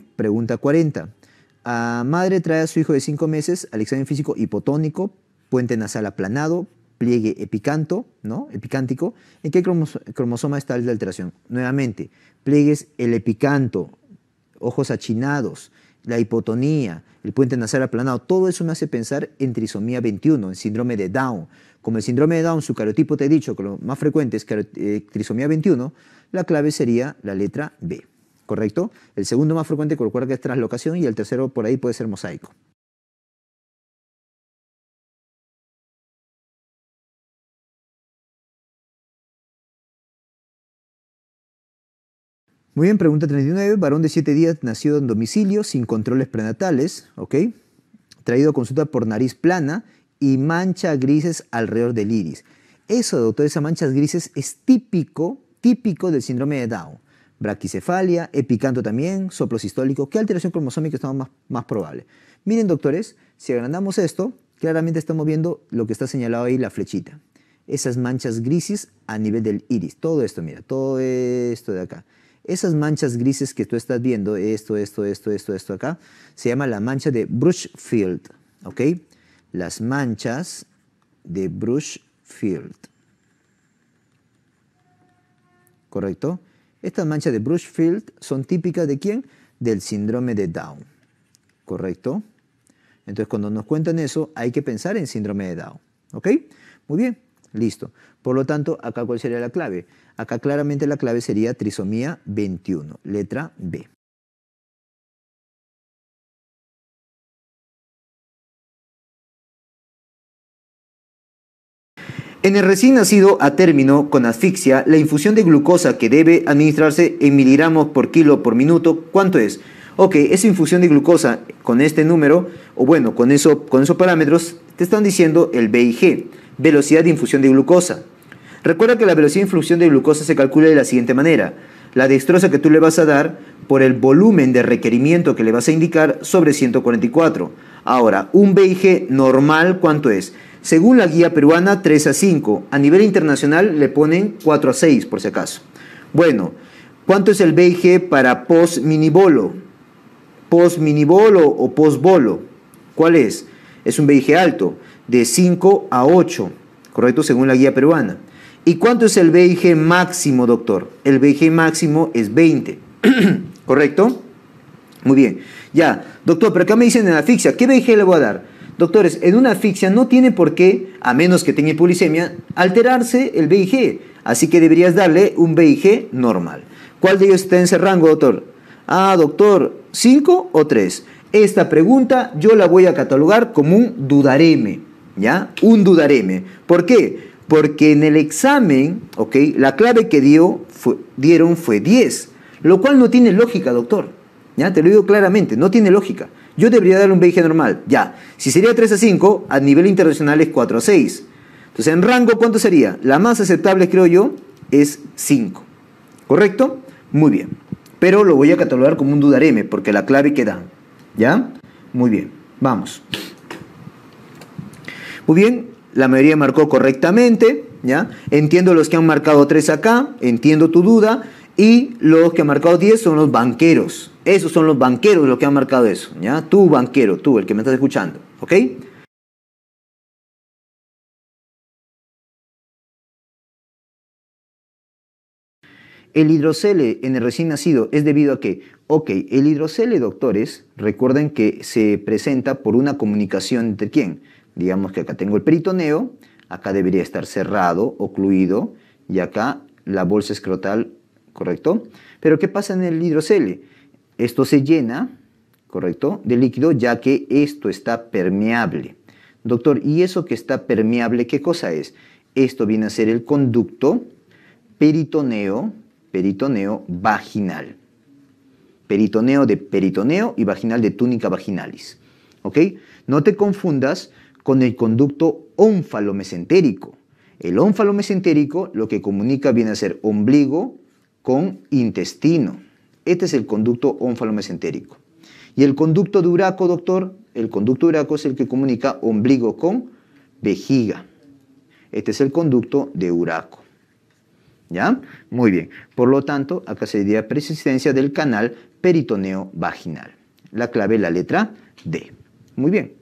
pregunta 40. A madre trae a su hijo de 5 meses al examen físico hipotónico, puente nasal aplanado, pliegue epicanto, ¿no? Epicántico. ¿En qué cromosoma está la alteración? Nuevamente, pliegues el epicanto, ojos achinados, la hipotonía, el puente nasal aplanado, todo eso me hace pensar en trisomía 21, en síndrome de Down. Como el síndrome de Down, su cariotipo te he dicho que lo más frecuente es eh, trisomía 21, la clave sería la letra B. ¿correcto? El segundo más frecuente con lo cual es traslocación y el tercero por ahí puede ser mosaico. Muy bien, pregunta 39. Varón de 7 días nacido en domicilio, sin controles prenatales, ¿ok? Traído a consulta por nariz plana y manchas grises alrededor del iris. Eso, doctor, esas manchas grises es típico, típico del síndrome de Down braquicefalia, epicanto también, soplo sistólico. ¿Qué alteración cromosómica está más, probable? Miren, doctores, si agrandamos esto, claramente estamos viendo lo que está señalado ahí, la flechita. Esas manchas grises a nivel del iris. Todo esto, mira, todo esto de acá. Esas manchas grises que tú estás viendo, esto, esto, esto, esto, esto acá, se llama la mancha de Brushfield. ¿Ok? Las manchas de Brushfield. ¿Correcto? Estas manchas de Brushfield son típicas de quién? Del síndrome de Down. ¿Correcto? Entonces, cuando nos cuentan eso, hay que pensar en síndrome de Down. ¿Ok? Muy bien, listo. Por lo tanto, acá cuál sería la clave? Acá claramente la clave sería trisomía 21, letra B. En el recién nacido a término con asfixia, la infusión de glucosa que debe administrarse en miligramos por kilo por minuto, ¿cuánto es? Ok, esa infusión de glucosa con este número, o bueno, con, eso, con esos parámetros, te están diciendo el BIG, velocidad de infusión de glucosa. Recuerda que la velocidad de infusión de glucosa se calcula de la siguiente manera. La dextrosa que tú le vas a dar por el volumen de requerimiento que le vas a indicar sobre 144. Ahora, un BIG normal, ¿cuánto es? Según la guía peruana, 3 a 5. A nivel internacional le ponen 4 a 6, por si acaso. Bueno, ¿cuánto es el BIG para post-minibolo? ¿Post-minibolo o post-bolo? ¿Cuál es? Es un BIG alto, de 5 a 8, ¿correcto? Según la guía peruana. ¿Y cuánto es el BIG máximo, doctor? El BIG máximo es 20, ¿correcto? Muy bien. Ya, doctor, pero acá me dicen en la asfixia, ¿qué BIG le voy a dar? Doctores, en una asfixia no tiene por qué, a menos que tenga policemia, alterarse el BIG. Así que deberías darle un BIG normal. ¿Cuál de ellos está en ese rango, doctor? Ah, doctor, ¿5 o 3? Esta pregunta yo la voy a catalogar como un dudareme, ¿ya? Un dudareme. ¿Por qué? Porque en el examen, ¿ok? La clave que dio, dieron fue 10, lo cual no tiene lógica, doctor. ¿Ya? Te lo digo claramente, no tiene lógica yo debería dar un BIG normal. Ya, si sería 3 a 5, a nivel internacional es 4 a 6. Entonces, en rango, ¿cuánto sería? La más aceptable, creo yo, es 5. ¿Correcto? Muy bien. Pero lo voy a catalogar como un dudareme, porque la clave queda. ¿Ya? Muy bien. Vamos. Muy bien. La mayoría marcó correctamente. ¿Ya? Entiendo los que han marcado 3 acá. Entiendo tu duda. Y los que han marcado 10 son los banqueros. Esos son los banqueros los que han marcado eso. ¿ya? Tú, banquero, tú, el que me estás escuchando. ¿Ok? El hidrocele en el recién nacido es debido a que, ok, el hidrocele, doctores, recuerden que se presenta por una comunicación entre quién. Digamos que acá tengo el peritoneo, acá debería estar cerrado, ocluido, y acá la bolsa escrotal, ¿correcto? Pero ¿qué pasa en el hidrocele? Esto se llena, ¿correcto?, de líquido ya que esto está permeable. Doctor, ¿y eso que está permeable qué cosa es? Esto viene a ser el conducto peritoneo, peritoneo vaginal. Peritoneo de peritoneo y vaginal de túnica vaginalis. ¿Ok? No te confundas con el conducto onfalomesentérico. El onfalomesentérico lo que comunica viene a ser ombligo con intestino. Este es el conducto onfalomesentérico. Y el conducto de Uraco, doctor, el conducto de Uraco es el que comunica ombligo con vejiga. Este es el conducto de Uraco. ¿Ya? Muy bien. Por lo tanto, acá se diría persistencia del canal peritoneo vaginal. La clave la letra D. Muy bien.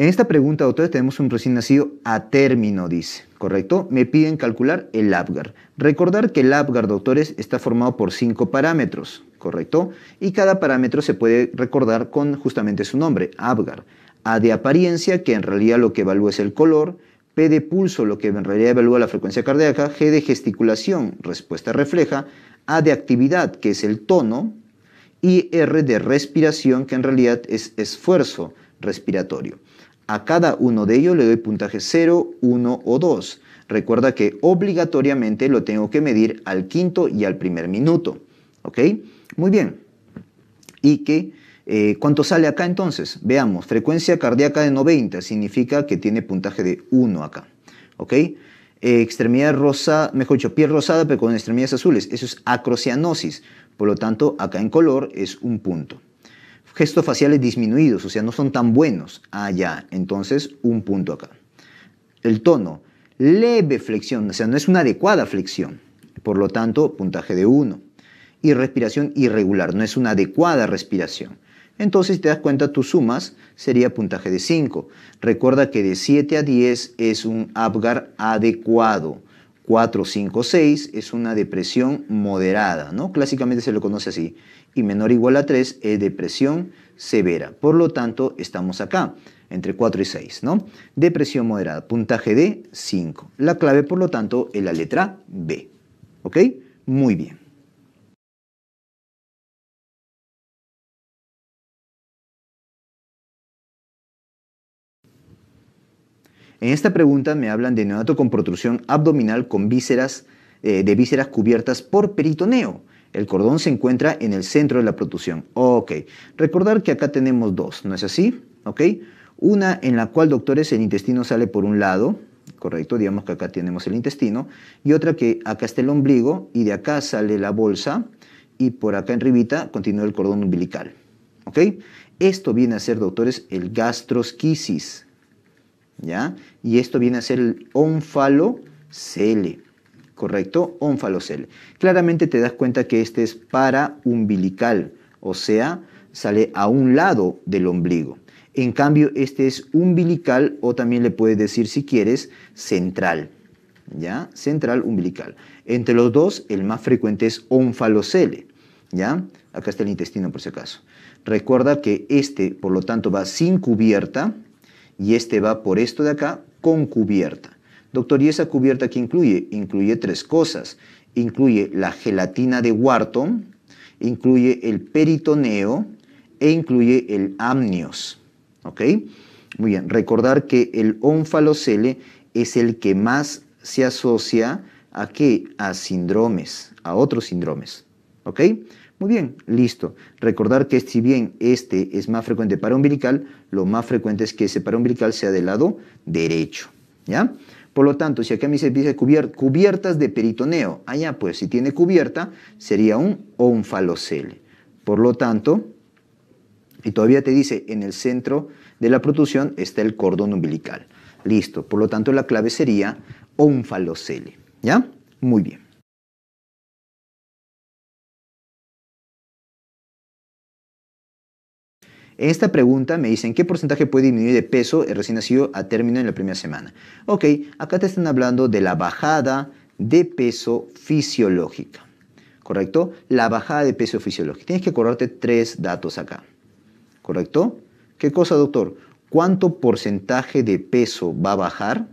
En esta pregunta, doctores, tenemos un recién nacido a término, dice, ¿correcto? Me piden calcular el APGAR. Recordar que el APGAR, doctores, está formado por cinco parámetros, ¿correcto? Y cada parámetro se puede recordar con justamente su nombre, APGAR. A de apariencia, que en realidad lo que evalúa es el color. P de pulso, lo que en realidad evalúa la frecuencia cardíaca. G de gesticulación, respuesta refleja. A de actividad, que es el tono. Y R de respiración, que en realidad es esfuerzo respiratorio. A cada uno de ellos le doy puntaje 0, 1 o 2. Recuerda que obligatoriamente lo tengo que medir al quinto y al primer minuto. ¿Ok? Muy bien. ¿Y que eh, ¿Cuánto sale acá entonces? Veamos, frecuencia cardíaca de 90 significa que tiene puntaje de 1 acá. ¿Ok? Eh, extremidad rosa, mejor dicho, piel rosada pero con extremidades azules. Eso es acrocianosis. Por lo tanto, acá en color es un punto gestos faciales disminuidos, o sea, no son tan buenos allá. Ah, entonces, un punto acá. El tono, leve flexión, o sea, no es una adecuada flexión. Por lo tanto, puntaje de 1. Y respiración irregular, no es una adecuada respiración. Entonces, si te das cuenta, tus sumas sería puntaje de 5. Recuerda que de 7 a 10 es un APGAR adecuado. 4, 5, 6 es una depresión moderada, ¿no? Clásicamente se lo conoce así. Y menor o igual a 3 es depresión severa. Por lo tanto, estamos acá, entre 4 y 6, ¿no? Depresión moderada, puntaje de 5. La clave, por lo tanto, es la letra B. ¿Ok? Muy bien. En esta pregunta me hablan de neonato con protrusión abdominal con vísceras, eh, de vísceras cubiertas por peritoneo. El cordón se encuentra en el centro de la protrusión. Ok, recordar que acá tenemos dos, ¿no es así? Ok, una en la cual, doctores, el intestino sale por un lado, correcto, digamos que acá tenemos el intestino, y otra que acá está el ombligo y de acá sale la bolsa y por acá en ribita continúa el cordón umbilical. ¿Ok? Esto viene a ser, doctores, el gastrosquisis. Y esto viene a ser el onfalocele, ¿correcto? Onfalocele. Claramente te das cuenta que este es paraumbilical, o sea, sale a un lado del ombligo. En cambio, este es umbilical o también le puedes decir, si quieres, central. ¿Ya? Central umbilical. Entre los dos, el más frecuente es onfalocele. ¿Ya? Acá está el intestino por si acaso. Recuerda que este, por lo tanto, va sin cubierta, y este va por esto de acá con cubierta. Doctor, ¿y esa cubierta qué incluye? Incluye tres cosas. Incluye la gelatina de Wharton, incluye el peritoneo e incluye el amnios. ¿Ok? Muy bien, recordar que el onfalocele es el que más se asocia a qué? A síndromes, a otros síndromes. ¿Ok? Muy bien, listo. Recordar que si bien este es más frecuente para umbilical, lo más frecuente es que ese para umbilical sea del lado derecho. ¿Ya? Por lo tanto, si acá me dice cubiertas de peritoneo, allá ah, pues si tiene cubierta sería un onfalocele. Por lo tanto, y todavía te dice en el centro de la protusión está el cordón umbilical. Listo, por lo tanto la clave sería onfalocele. ¿Ya? Muy bien. En esta pregunta me dicen qué porcentaje puede disminuir de peso el recién nacido a término en la primera semana. Ok, acá te están hablando de la bajada de peso fisiológica. ¿Correcto? La bajada de peso fisiológica. Tienes que acordarte tres datos acá. ¿Correcto? ¿Qué cosa, doctor? ¿Cuánto porcentaje de peso va a bajar?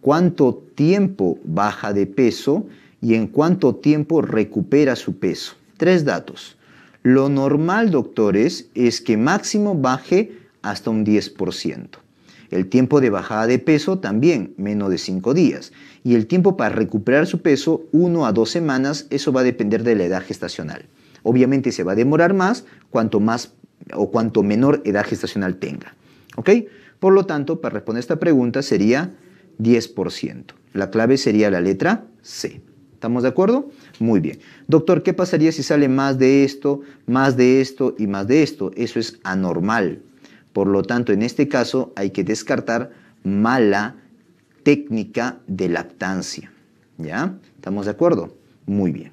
¿Cuánto tiempo baja de peso? ¿Y en cuánto tiempo recupera su peso? Tres datos. Lo normal, doctores, es que máximo baje hasta un 10%. El tiempo de bajada de peso también, menos de 5 días. Y el tiempo para recuperar su peso, 1 a 2 semanas, eso va a depender de la edad gestacional. Obviamente se va a demorar más cuanto más o cuanto menor edad gestacional tenga. Por lo tanto, para responder esta pregunta sería 10%. La clave sería la letra C. ¿Estamos de acuerdo? Muy bien. Doctor, ¿qué pasaría si sale más de esto, más de esto y más de esto? Eso es anormal. Por lo tanto, en este caso hay que descartar mala técnica de lactancia. ¿Ya? ¿Estamos de acuerdo? Muy bien.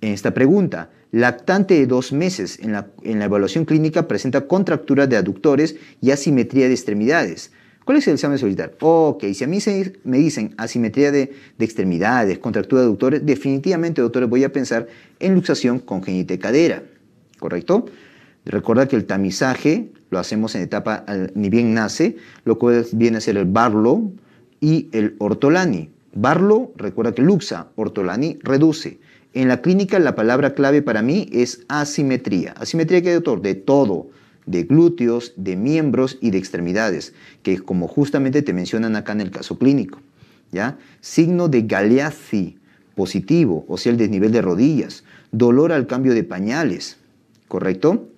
En esta pregunta, Lactante de dos meses en la, evaluación clínica presenta contractura de aductores y asimetría de extremidades. ¿Cuál es el examen solicitar? Ok, si a mí me dicen asimetría de, extremidades, contractura de aductores, definitivamente, doctores, voy a pensar en luxación congénita de cadera, ¿correcto? Recuerda que el tamizaje lo hacemos en etapa ni bien nace, lo cual viene a ser el Barlow y el ortolani. Barlo, recuerda que luxa, ortolani reduce. En la clínica la palabra clave para mí es asimetría. ¿Asimetría que doctor? De todo, de glúteos, de miembros y de extremidades, que como justamente te mencionan acá en el caso clínico. ¿ya? Signo de Galeazzi positivo, o sea, el desnivel de rodillas. Dolor al cambio de pañales, ¿correcto?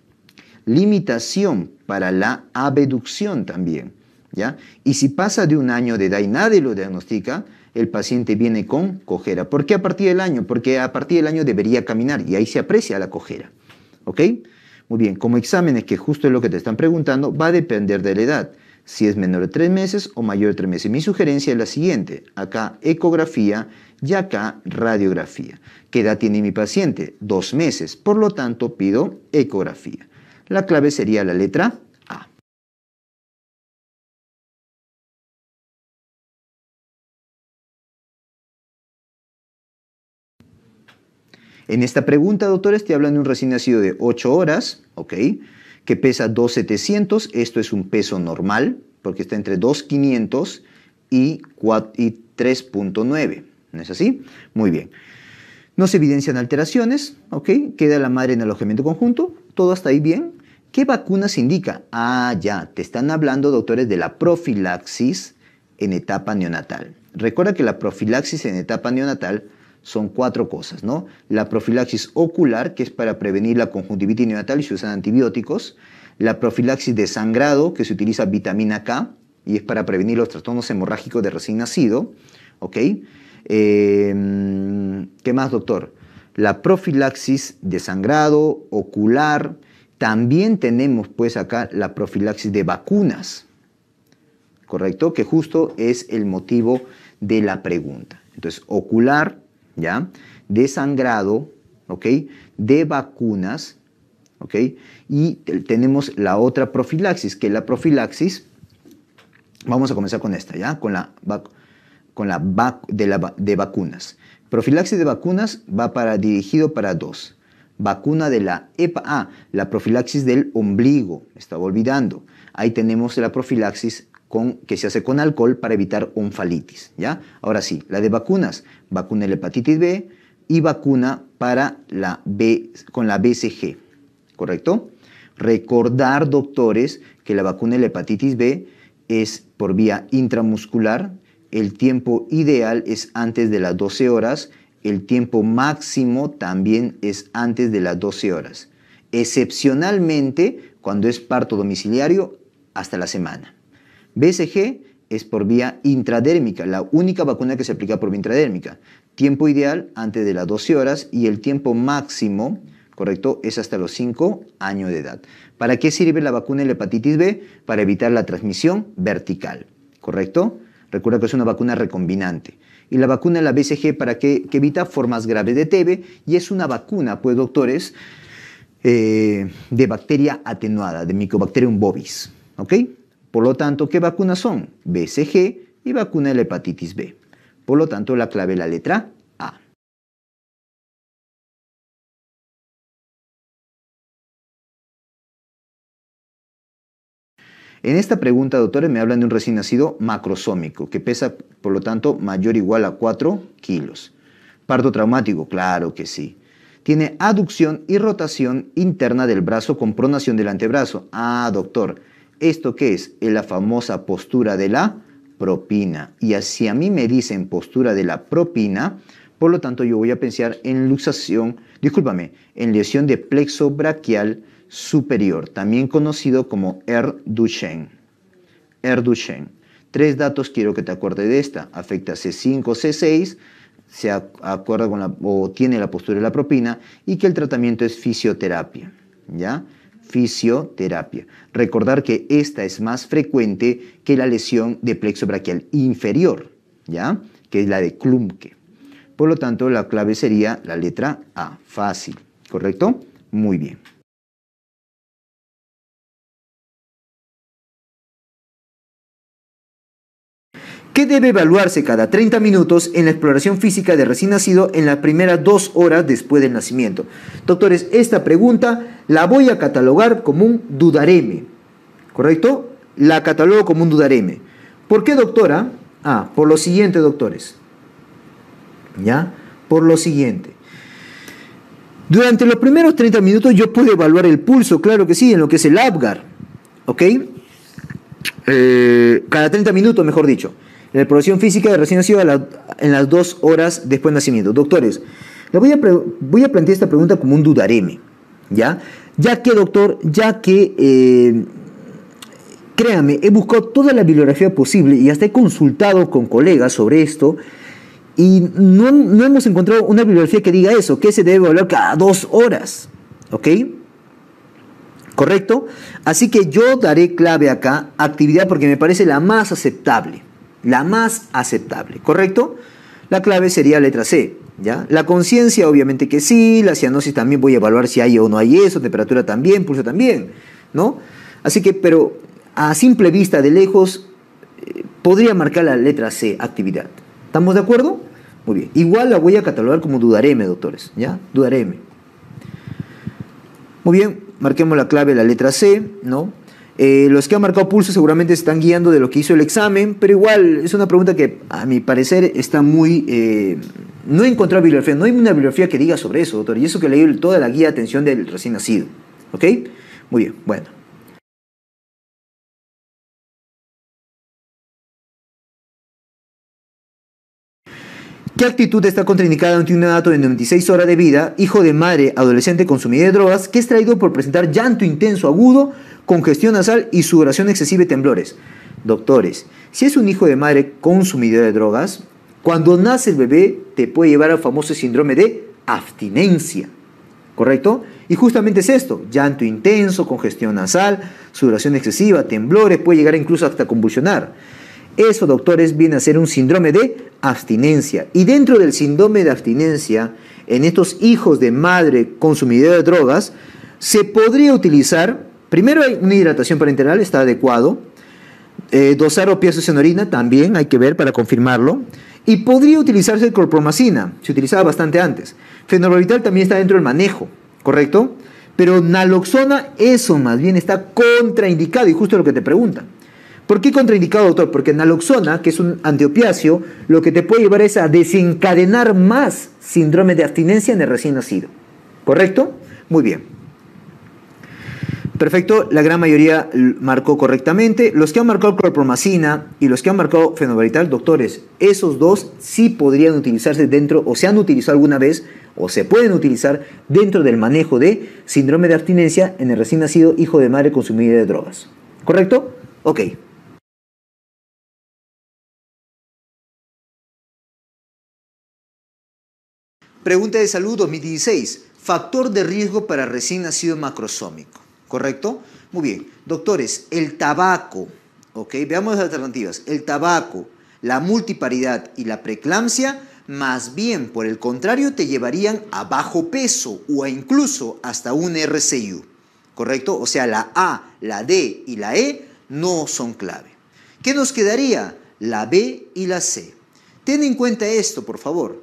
Limitación para la abducción también. ¿ya? Y si pasa de un año de edad y nadie lo diagnostica, el paciente viene con cojera. ¿Por qué a partir del año? Porque a partir del año debería caminar y ahí se aprecia la cojera. ¿Ok? Muy bien, como exámenes, que justo es lo que te están preguntando, va a depender de la edad, si es menor de tres meses o mayor de tres meses. Mi sugerencia es la siguiente, acá ecografía y acá radiografía. ¿Qué edad tiene mi paciente? Dos meses, por lo tanto pido ecografía. La clave sería la letra En esta pregunta, doctores, te hablan de un recién nacido de 8 horas, ¿ok? Que pesa 2,700. Esto es un peso normal, porque está entre 2,500 y, 3,9. ¿No es así? Muy bien. No se evidencian alteraciones, ¿ok? Queda la madre en alojamiento conjunto. Todo hasta ahí bien. ¿Qué vacuna se indica? Ah, ya, te están hablando, doctores, de la profilaxis en etapa neonatal. Recuerda que la profilaxis en etapa neonatal son cuatro cosas, ¿no? La profilaxis ocular, que es para prevenir la conjuntivitis neonatal y se usan antibióticos. La profilaxis de sangrado, que se utiliza vitamina K y es para prevenir los trastornos hemorrágicos de recién nacido, ¿ok? Em, ¿Qué más, doctor? La profilaxis de sangrado ocular. También tenemos, pues, acá la profilaxis de vacunas, ¿correcto? Que justo es el motivo de la pregunta. Entonces, ocular, ¿ya? De sangrado, ¿ok? De vacunas, ¿ok? Y tenemos la otra profilaxis, que la profilaxis, vamos a comenzar con esta, ¿ya? Con la, con la, de, la vacunas. Profilaxis de vacunas va para dirigido para dos. Vacuna de la EPA, la profilaxis del ombligo, estaba olvidando. Ahí tenemos la profilaxis que se hace con alcohol para evitar onfalitis. ¿ya? Ahora sí, la de vacunas, vacuna de la hepatitis B y vacuna para la B, con la BCG, ¿correcto? Recordar, doctores, que la vacuna de la hepatitis B es por vía intramuscular, el tiempo ideal es antes de las 12 horas, el tiempo máximo también es antes de las 12 horas. Excepcionalmente, cuando es parto domiciliario, hasta la semana. BCG es por vía intradérmica, la única vacuna que se aplica por vía intradérmica. Tiempo ideal antes de las 12 horas y el tiempo máximo, correcto, es hasta los 5 años de edad. ¿Para qué sirve la vacuna de la hepatitis B? Para evitar la transmisión vertical, ¿correcto? Recuerda que es una vacuna recombinante. Y la vacuna de la BCG para qué? que evita formas graves de TB y es una vacuna, pues doctores, eh, de bacteria atenuada, de Mycobacterium bovis, ¿ok? Por lo tanto, ¿qué vacunas son? BCG y vacuna de la hepatitis B. Por lo tanto, la clave es la letra A. En esta pregunta, doctores, me hablan de un recién nacido macrosómico, que pesa, por lo tanto, mayor o igual a 4 kilos. Parto traumático, claro que sí. Tiene aducción y rotación interna del brazo con pronación del antebrazo. Ah, doctor, ¿Esto que es? la famosa postura de la propina. Y así a mí me dicen postura de la propina, por lo tanto yo voy a pensar en luxación, discúlpame, en lesión de plexo braquial superior, también conocido como R. Duchenne. Tres datos quiero que te acuerdes de esta. Afecta C5, C6, se acuerda con la, o tiene la postura de la propina y que el tratamiento es fisioterapia. ¿Ya? fisioterapia. Recordar que esta es más frecuente que la lesión de plexo brachial inferior, ¿ya? Que es la de Klumke. Por lo tanto, la clave sería la letra A, fácil, ¿correcto? Muy bien. ¿Qué debe evaluarse cada 30 minutos en la exploración física de recién nacido en las primeras dos horas después del nacimiento. Doctores, esta pregunta la voy a catalogar como un dudareme, ¿correcto? La catalogo como un dudareme. ¿Por qué, doctora? Ah, por lo siguiente, doctores. ¿Ya? Por lo siguiente. Durante los primeros 30 minutos yo puedo evaluar el pulso, claro que sí, en lo que es el Apgar. ¿Ok? Eh, cada 30 minutos, mejor dicho la reproducción física de recién nacido en las dos horas después del nacimiento. Doctores, voy a, voy a plantear esta pregunta como un dudareme, ¿ya? Ya que, doctor, ya que, eh, créame, he buscado toda la bibliografía posible y hasta he consultado con colegas sobre esto y no, no hemos encontrado una bibliografía que diga eso, que se debe evaluar cada dos horas, ¿ok? ¿Correcto? Así que yo daré clave acá, actividad, porque me parece la más aceptable la más aceptable, ¿correcto? La clave sería letra C, ¿ya? La conciencia, obviamente que sí, la cianosis también voy a evaluar si hay o no hay eso, temperatura también, pulso también, ¿no? Así que, pero a simple vista de lejos, eh, podría marcar la letra C, actividad. ¿Estamos de acuerdo? Muy bien. Igual la voy a catalogar como dudareme, doctores, ¿ya? Dudareme. Muy bien, marquemos la clave, la letra C, ¿no? Eh, los que han marcado pulso seguramente están guiando de lo que hizo el examen, pero igual es una pregunta que a mi parecer está muy... Eh, no he encontrado bibliografía, no hay una bibliografía que diga sobre eso, doctor, y eso que leí toda la guía de atención del recién nacido. ¿Ok? Muy bien, bueno. ¿Qué actitud está contraindicada ante un dato de 96 horas de vida, hijo de madre adolescente consumida de drogas, que es traído por presentar llanto intenso agudo congestión nasal y sudoración excesiva y temblores. Doctores, si es un hijo de madre consumidor de drogas, cuando nace el bebé te puede llevar al famoso síndrome de abstinencia. ¿Correcto? Y justamente es esto, llanto intenso, congestión nasal, sudoración excesiva, temblores, puede llegar incluso hasta convulsionar. Eso, doctores, viene a ser un síndrome de abstinencia. Y dentro del síndrome de abstinencia, en estos hijos de madre consumidora de drogas, se podría utilizar Primero hay una hidratación parenteral, está adecuado. Eh, dosar opiáceos en orina también hay que ver para confirmarlo. Y podría utilizarse el se utilizaba bastante antes. Fenobarbital también está dentro del manejo, ¿correcto? Pero naloxona, eso más bien está contraindicado, y justo lo que te preguntan. ¿Por qué contraindicado, doctor? Porque naloxona, que es un antiopiáceo, lo que te puede llevar es a desencadenar más síndrome de abstinencia en el recién nacido. ¿Correcto? Muy bien. Perfecto, la gran mayoría marcó correctamente. Los que han marcado clorpromacina y los que han marcado fenovarital, doctores, esos dos sí podrían utilizarse dentro, o se han utilizado alguna vez, o se pueden utilizar dentro del manejo de síndrome de abstinencia en el recién nacido hijo de madre consumida de drogas. ¿Correcto? Ok. Pregunta de salud 2016. Factor de riesgo para recién nacido macrosómico. ¿correcto? Muy bien, doctores, el tabaco, ¿ok? Veamos las alternativas. El tabaco, la multiparidad y la preeclampsia, más bien, por el contrario, te llevarían a bajo peso o incluso hasta un RCU, ¿correcto? O sea, la A, la D y la E no son clave. ¿Qué nos quedaría? La B y la C. Ten en cuenta esto, por favor.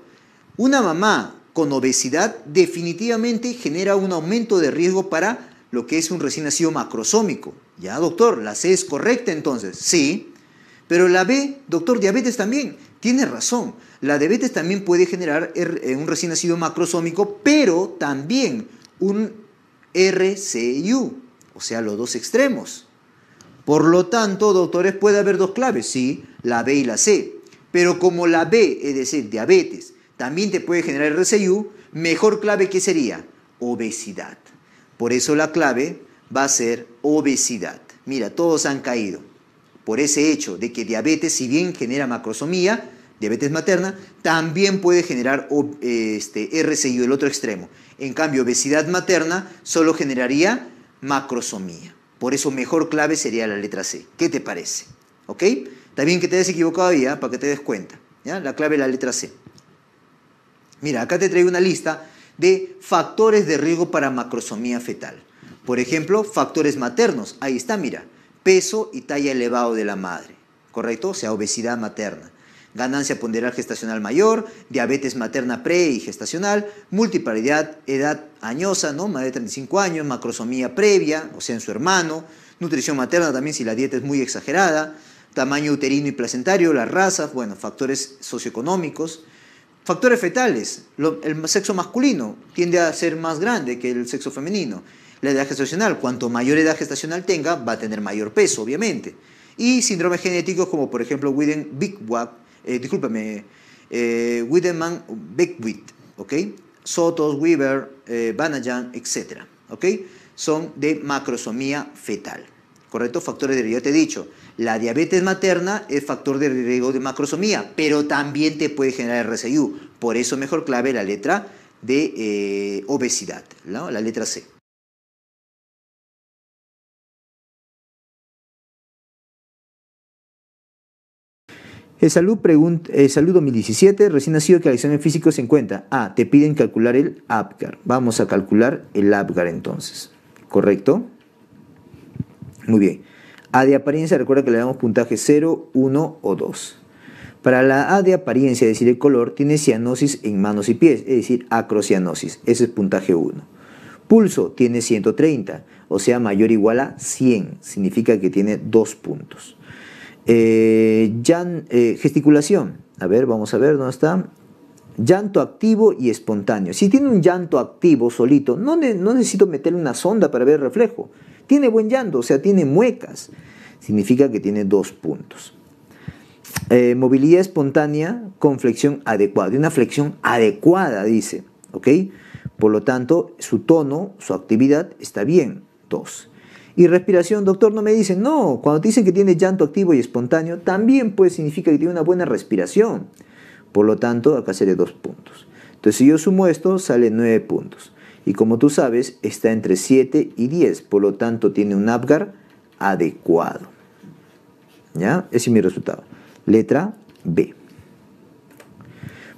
Una mamá con obesidad definitivamente genera un aumento de riesgo para lo que es un recién nacido macrosómico. Ya, doctor, la C es correcta entonces. Sí, pero la B, doctor, diabetes también. Tiene razón. La diabetes también puede generar er, eh, un recién nacido macrosómico, pero también un RCU, o sea, los dos extremos. Por lo tanto, doctores, puede haber dos claves, sí, la B y la C. Pero como la B, es decir, diabetes, también te puede generar RCU, mejor clave que sería obesidad. Por eso la clave va a ser obesidad. Mira, todos han caído por ese hecho de que diabetes, si bien genera macrosomía, diabetes materna, también puede generar este, RCI, el otro extremo. En cambio, obesidad materna solo generaría macrosomía. Por eso mejor clave sería la letra C. ¿Qué te parece? ¿Ok? bien que te hayas equivocado ahí, ¿ah? para que te des cuenta. La clave es la letra C. Mira, acá te traigo una lista de factores de riesgo para macrosomía fetal. Por ejemplo, factores maternos. Ahí está, mira. Peso y talla elevado de la madre. ¿Correcto? O sea, obesidad materna. Ganancia ponderal gestacional mayor, diabetes materna pre y gestacional, multiparidad, edad añosa, ¿no? Madre de 35 años, macrosomía previa, o sea, en su hermano, nutrición materna también si la dieta es muy exagerada, tamaño uterino y placentario, las razas, bueno, factores socioeconómicos, Factores fetales. el sexo masculino tiende a ser más grande que el sexo femenino. La edad gestacional, cuanto mayor edad gestacional tenga, va a tener mayor peso, obviamente. Y síndromes genéticos como por ejemplo Widen Bigwap, eh, eh, Wiedemann ¿ok? Sotos, Weaver, eh, etc. Son de macrosomía fetal. ¿Correcto? Factores de riesgo, ya te he dicho. La diabetes materna es factor de riesgo de macrosomía, pero también te puede generar RCU. Por eso mejor clave la letra de eh, obesidad, la letra C. El salud 2017, recién nacido que el examen físico se encuentra. Ah, te piden calcular el APGAR. Vamos a calcular el APGAR entonces. ¿Correcto? Muy bien. A de apariencia, recuerda que le damos puntaje 0, 1 o 2. Para la A de apariencia, es decir, el color, tiene cianosis en manos y pies, es decir, acrocianosis. Ese es puntaje 1. Pulso tiene 130, o sea, mayor o igual a 100. Significa que tiene 2 puntos. Eh, eh, gesticulación. A ver, vamos a ver dónde está. Llanto activo y espontáneo. Si tiene un llanto activo solito, no, no necesito meterle una sonda para ver el reflejo tiene buen llanto, o sea, tiene muecas. Significa que tiene dos puntos. Eh, movilidad espontánea con flexión adecuada. De una flexión adecuada, dice. ¿Ok? Por lo tanto, su tono, su actividad está bien. Dos. Y respiración, doctor, no me dicen, no, cuando te dicen que tiene llanto activo y espontáneo, también pues significa que tiene una buena respiración. Por lo tanto, acá sería dos puntos. Entonces, si yo sumo esto, sale nueve puntos. Y como tú sabes, está entre 7 y 10, por lo tanto tiene un Apgar adecuado. ¿Ya? Ese es mi resultado. Letra B.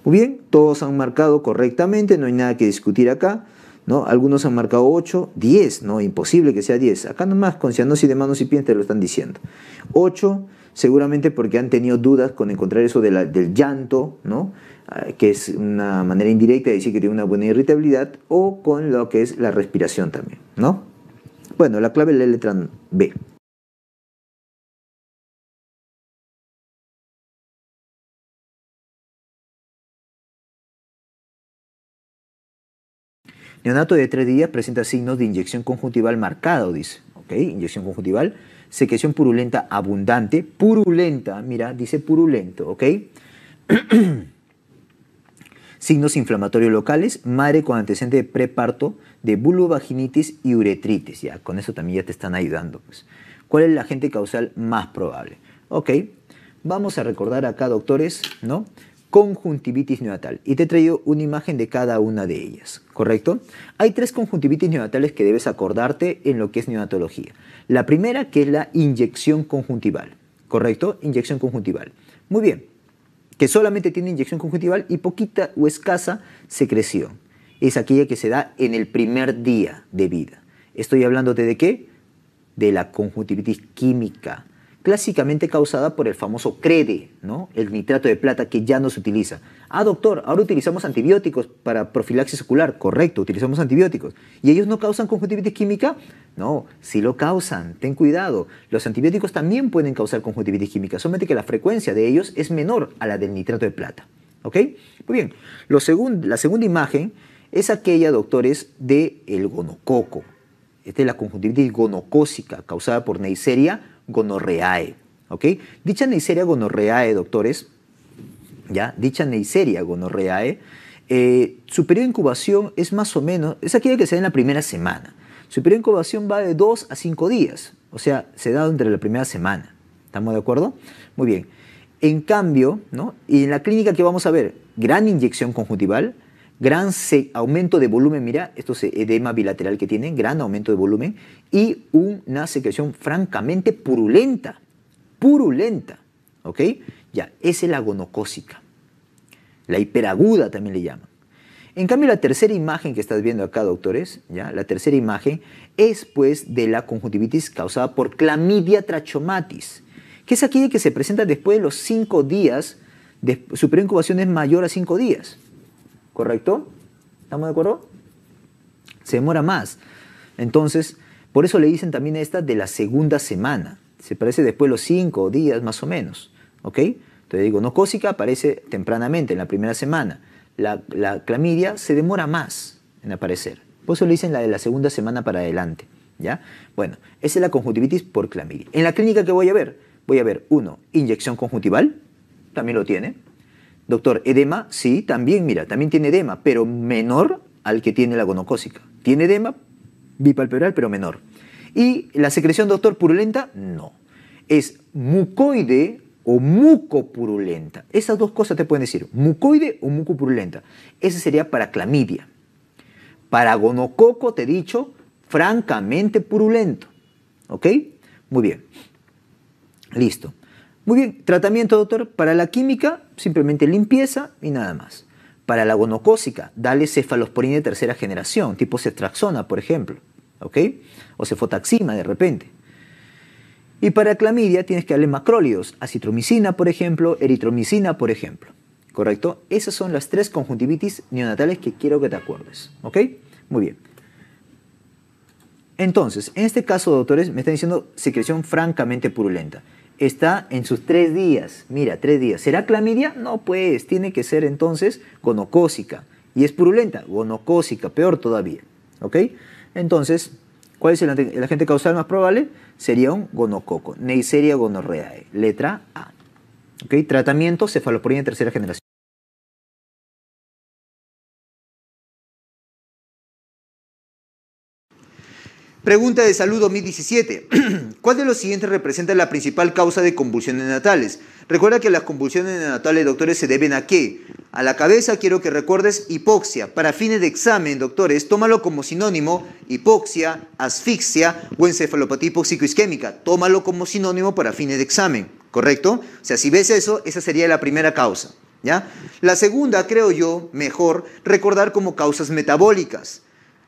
Muy bien, todos han marcado correctamente, no hay nada que discutir acá. ¿no? Algunos han marcado 8, 10, ¿no? imposible que sea 10. Acá nomás con cianosis de manos y pies lo están diciendo. 8, seguramente porque han tenido dudas con encontrar eso del llanto, ¿no? Ah, que es una manera indirecta de decir que tiene una buena irritabilidad, o con lo que es la respiración también. ¿no? Bueno, la clave es la letra B. Neonato de tres días presenta signos de inyección conjuntival marcado, dice. ¿Ok? Inyección conjuntival sequeción purulenta abundante. Purulenta, mira, dice purulento, ¿ok? Signos inflamatorios locales, madre con antecedente de preparto, de vulvovaginitis y uretritis. Ya, con eso también ya te están ayudando. Pues. ¿Cuál es el agente causal más probable? Ok, vamos a recordar acá, doctores, ¿no? conjuntivitis neonatal y te he traído una imagen de cada una de ellas, ¿correcto? Hay tres conjuntivitis neonatales que debes acordarte en lo que es neonatología. La primera que es la inyección conjuntival, ¿correcto? Inyección conjuntival. Muy bien, que solamente tiene inyección conjuntival y poquita o escasa secreción. Es aquella que se da en el primer día de vida. Estoy hablándote de qué? De la conjuntivitis química, clásicamente causada por el famoso crede, ¿no? el nitrato de plata que ya no se utiliza. Ah, doctor, ahora utilizamos antibióticos para profilaxis ocular. Correcto, utilizamos antibióticos. ¿Y ellos no causan conjuntivitis química? No, sí lo causan. Ten cuidado. Los antibióticos también pueden causar conjuntivitis química, solamente que la frecuencia de ellos es menor a la del nitrato de plata. ¿Ok? Muy bien. la segunda imagen es aquella, doctores, del el gonococo. Esta es la conjuntivitis gonocósica causada por Neisseria gonorreae. ¿ok? Dicha Neisseria gonorreae, doctores, ¿ya? dicha Neisseria gonorreae, eh, superior incubación es más o menos, es aquella que se en la primera semana. Superior incubación va de 2 a 5 días, o sea, se da entre la primera semana. ¿Estamos de acuerdo? Muy bien. En cambio, ¿no? y en la clínica que vamos a ver, gran inyección conjuntival, gran aumento de volumen, mira, esto es edema bilateral que tiene, gran aumento de volumen y una secreción francamente purulenta, purulenta, ¿ok? Ya, es la agonocósica, la hiperaguda también le llaman. En cambio, la tercera imagen que estás viendo acá, doctores, ¿ya? la tercera imagen es pues de la conjuntivitis causada por clamidia trachomatis, que es aquella que se presenta después de los cinco días, de, su preincubación es mayor a cinco días. ¿correcto? ¿Estamos de acuerdo? Se demora más. Entonces, por eso le dicen también esta de la segunda semana. Se parece después los cinco días más o menos, ¿ok? Entonces digo, cósica aparece tempranamente, en la primera semana. La, clamidia se demora más en aparecer. Por eso le dicen la de la segunda semana para adelante, ¿ya? Bueno, esa es la conjuntivitis por clamidia. En la clínica que voy a ver, voy a ver, uno, inyección conjuntival, también lo tiene, Doctor, edema, sí, también, mira, también tiene edema, pero menor al que tiene la gonocócica. Tiene edema bipalpebral, pero menor. Y la secreción, doctor, purulenta, no. Es mucoide o mucopurulenta. Esas dos cosas te pueden decir, mucoide o mucopurulenta. Esa sería para clamidia. Para gonococo te he dicho, francamente purulento. ¿Ok? Muy bien. Listo. Muy bien, tratamiento, doctor. Para la química, simplemente limpieza y nada más. Para la gonocósica, dale cefalosporina de tercera generación, tipo ceftraxona, por ejemplo. ¿Ok? O cefotaxima de repente. Y para clamidia tienes que darle macrólidos, acitromicina, por ejemplo, eritromicina, por ejemplo. ¿Correcto? Esas son las tres conjuntivitis neonatales que quiero que te acuerdes. ¿Ok? Muy bien. Entonces, en este caso, doctores, me están diciendo secreción francamente purulenta está en sus tres días. Mira, tres días. ¿Será clamidia? No, pues tiene que ser entonces gonocósica. Y es purulenta, gonocócica, peor todavía. ¿Ok? Entonces, ¿cuál es el, el agente causal más probable? Sería un gonococo, Neisseria gonorreae, letra A. ¿Ok? Tratamiento, cefaloporina de tercera generación. Pregunta de salud 2017. ¿Cuál de los siguientes representa la principal causa de convulsiones natales? Recuerda que las convulsiones natales, doctores, se deben a qué? A la cabeza quiero que recuerdes hipoxia. Para fines de examen, doctores, tómalo como sinónimo hipoxia, asfixia o encefalopatía hipoxico-isquémica. Tómalo como sinónimo para fines de examen, ¿correcto? O sea, si ves eso, esa sería la primera causa. ¿Ya? La segunda, creo yo, mejor recordar como causas metabólicas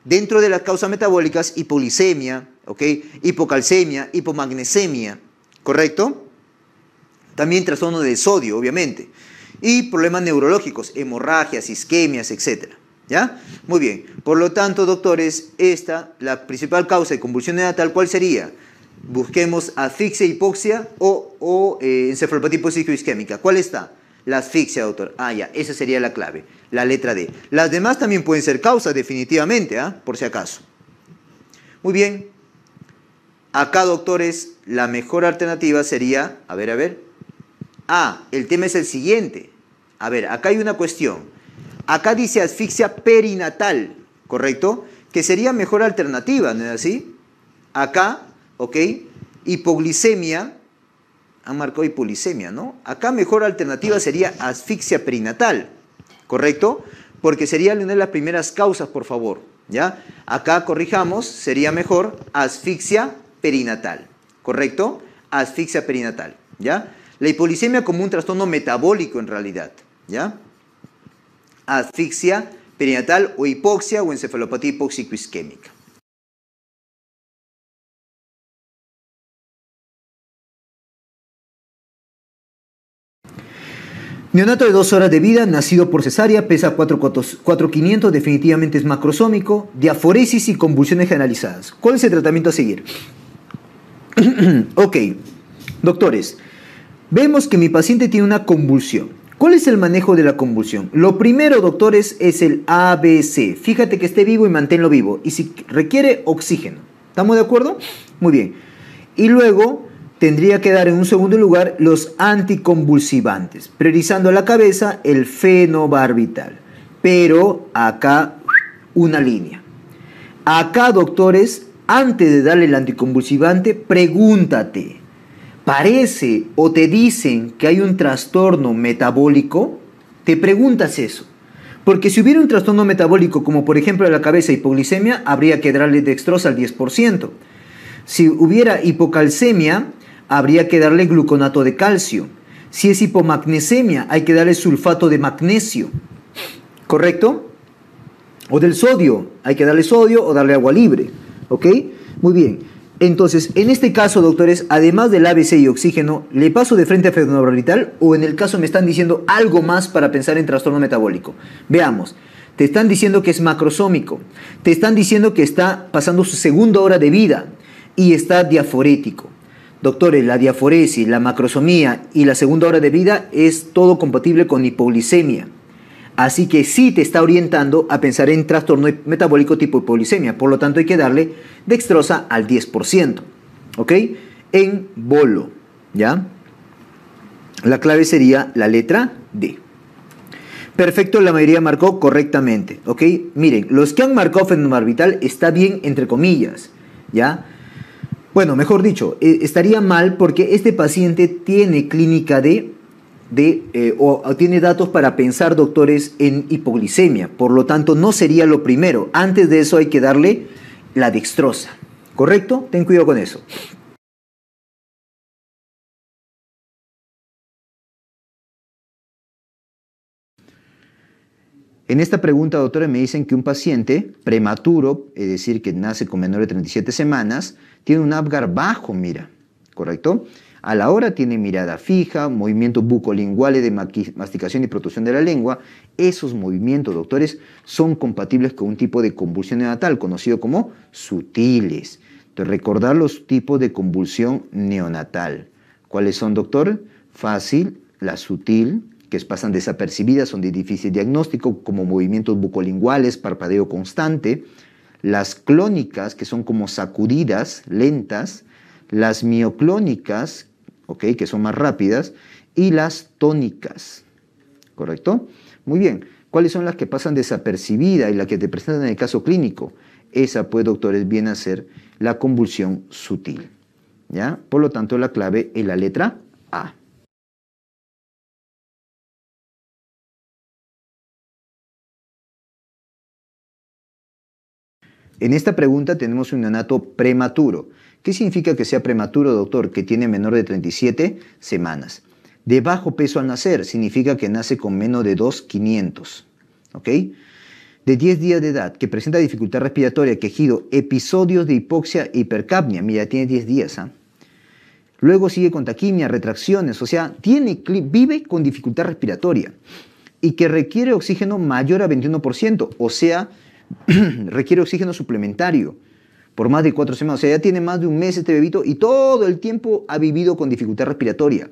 dentro de las causas metabólicas, hipolisemia, hipocalcemia, hipomagnesemia, ¿correcto? También trastorno de sodio, obviamente. Y problemas neurológicos, hemorragias, isquemias, etc. ¿Ya? Muy bien. Por lo tanto, doctores, esta, la principal causa de convulsión neonatal, ¿cuál sería? Busquemos asfixia, hipoxia o, o eh, encefalopatía isquémica. ¿Cuál está? La asfixia, doctor. Ah, ya, esa sería la clave, la letra D. Las demás también pueden ser causas, definitivamente, ¿ah? por si acaso. Muy bien. Acá, doctores, la mejor alternativa sería, a ver, a ver. Ah, el tema es el siguiente. A ver, acá hay una cuestión. Acá dice asfixia perinatal, ¿correcto? Que sería mejor alternativa, ¿no es así? Acá, ¿ok? Hipoglicemia han marcado hipolisemia, ¿no? Acá mejor alternativa sería asfixia perinatal, ¿correcto? Porque sería una de las primeras causas, por favor, ¿ya? Acá corrijamos, sería mejor asfixia perinatal, ¿correcto? Asfixia perinatal, ¿ya? La hipolisemia como un trastorno metabólico en realidad, ¿ya? Asfixia perinatal o hipoxia o encefalopatía hipóxico-isquémica. Neonato de dos horas de vida, nacido por cesárea, pesa 4500, definitivamente es macrosómico, diaforesis y convulsiones generalizadas. ¿Cuál es el tratamiento a seguir? ok, doctores, vemos que mi paciente tiene una convulsión. ¿Cuál es el manejo de la convulsión? Lo primero, doctores, es el ABC. Fíjate que esté vivo y manténlo vivo. Y si requiere oxígeno. ¿Estamos de acuerdo? Muy bien. Y luego tendría que dar en un segundo lugar los anticonvulsivantes, priorizando la cabeza el fenobarbital. Pero acá una línea. Acá, doctores, antes de darle el anticonvulsivante, pregúntate, ¿parece o te dicen que hay un trastorno metabólico? Te preguntas eso. Porque si hubiera un trastorno metabólico, como por ejemplo la cabeza hipoglicemia, habría que darle dextrosa al 10%. Si hubiera hipocalcemia, habría que darle gluconato de calcio. Si es hipomagnesemia, hay que darle sulfato de magnesio. ¿Correcto? O del sodio, hay que darle sodio o darle agua libre. ¿Ok? Muy bien. Entonces, en este caso, doctores, además del ABC y oxígeno, ¿le paso de frente a fenobarbital o en el caso me están diciendo algo más para pensar en trastorno metabólico? Veamos. Te están diciendo que es macrosómico. Te están diciendo que está pasando su segunda hora de vida y está diaforético. Doctores, la diaforesis, la macrosomía y la segunda hora de vida es todo compatible con hipoglicemia. Así que sí te está orientando a pensar en trastorno metabólico tipo hipoglicemia. Por lo tanto, hay que darle dextrosa al 10%. ¿Ok? En bolo. ¿Ya? La clave sería la letra D. Perfecto, la mayoría marcó correctamente. ¿Ok? Miren, los que han marcado vital está bien entre comillas. ¿Ya? Bueno, mejor dicho, eh, estaría mal porque este paciente tiene clínica de, de eh, o, o tiene datos para pensar, doctores, en hipoglicemia. Por lo tanto, no sería lo primero. Antes de eso hay que darle la dextrosa. ¿Correcto? Ten cuidado con eso. En esta pregunta, doctora, me dicen que un paciente prematuro, es decir, que nace con menor de 37 semanas, tiene un Apgar bajo, mira, ¿correcto? A la hora tiene mirada fija, movimientos bucolinguales de masticación y protección de la lengua. Esos movimientos, doctores, son compatibles con un tipo de convulsión neonatal conocido como sutiles. Entonces, recordar los tipos de convulsión neonatal. ¿Cuáles son, doctor? Fácil, la sutil, que pasan desapercibidas, son de difícil diagnóstico, como movimientos bucolinguales, parpadeo constante, las clónicas, que son como sacudidas, lentas, las mioclónicas, que son más rápidas, y las tónicas. ¿Correcto? Muy bien. ¿Cuáles son las que pasan desapercibidas y las que te presentan en el caso clínico? Esa, pues, doctores, viene a ser la convulsión sutil. ¿ya? Por lo tanto, la clave es la letra A. En esta pregunta tenemos un neonato prematuro. ¿Qué significa que sea prematuro, doctor? Que tiene menor de 37 semanas. De bajo peso al nacer significa que nace con menos de 2,500. ¿Ok? De 10 días de edad, que presenta dificultad respiratoria, quejido, episodios de hipoxia hipercapnia. Mira, tiene 10 días. ¿ah? Luego sigue con taquimia, retracciones, o sea, tiene, vive con dificultad respiratoria y que requiere oxígeno mayor a 21%, o sea, requiere oxígeno suplementario por más de cuatro semanas. O sea, ya tiene más de un mes este bebito y todo el tiempo ha vivido con dificultad respiratoria.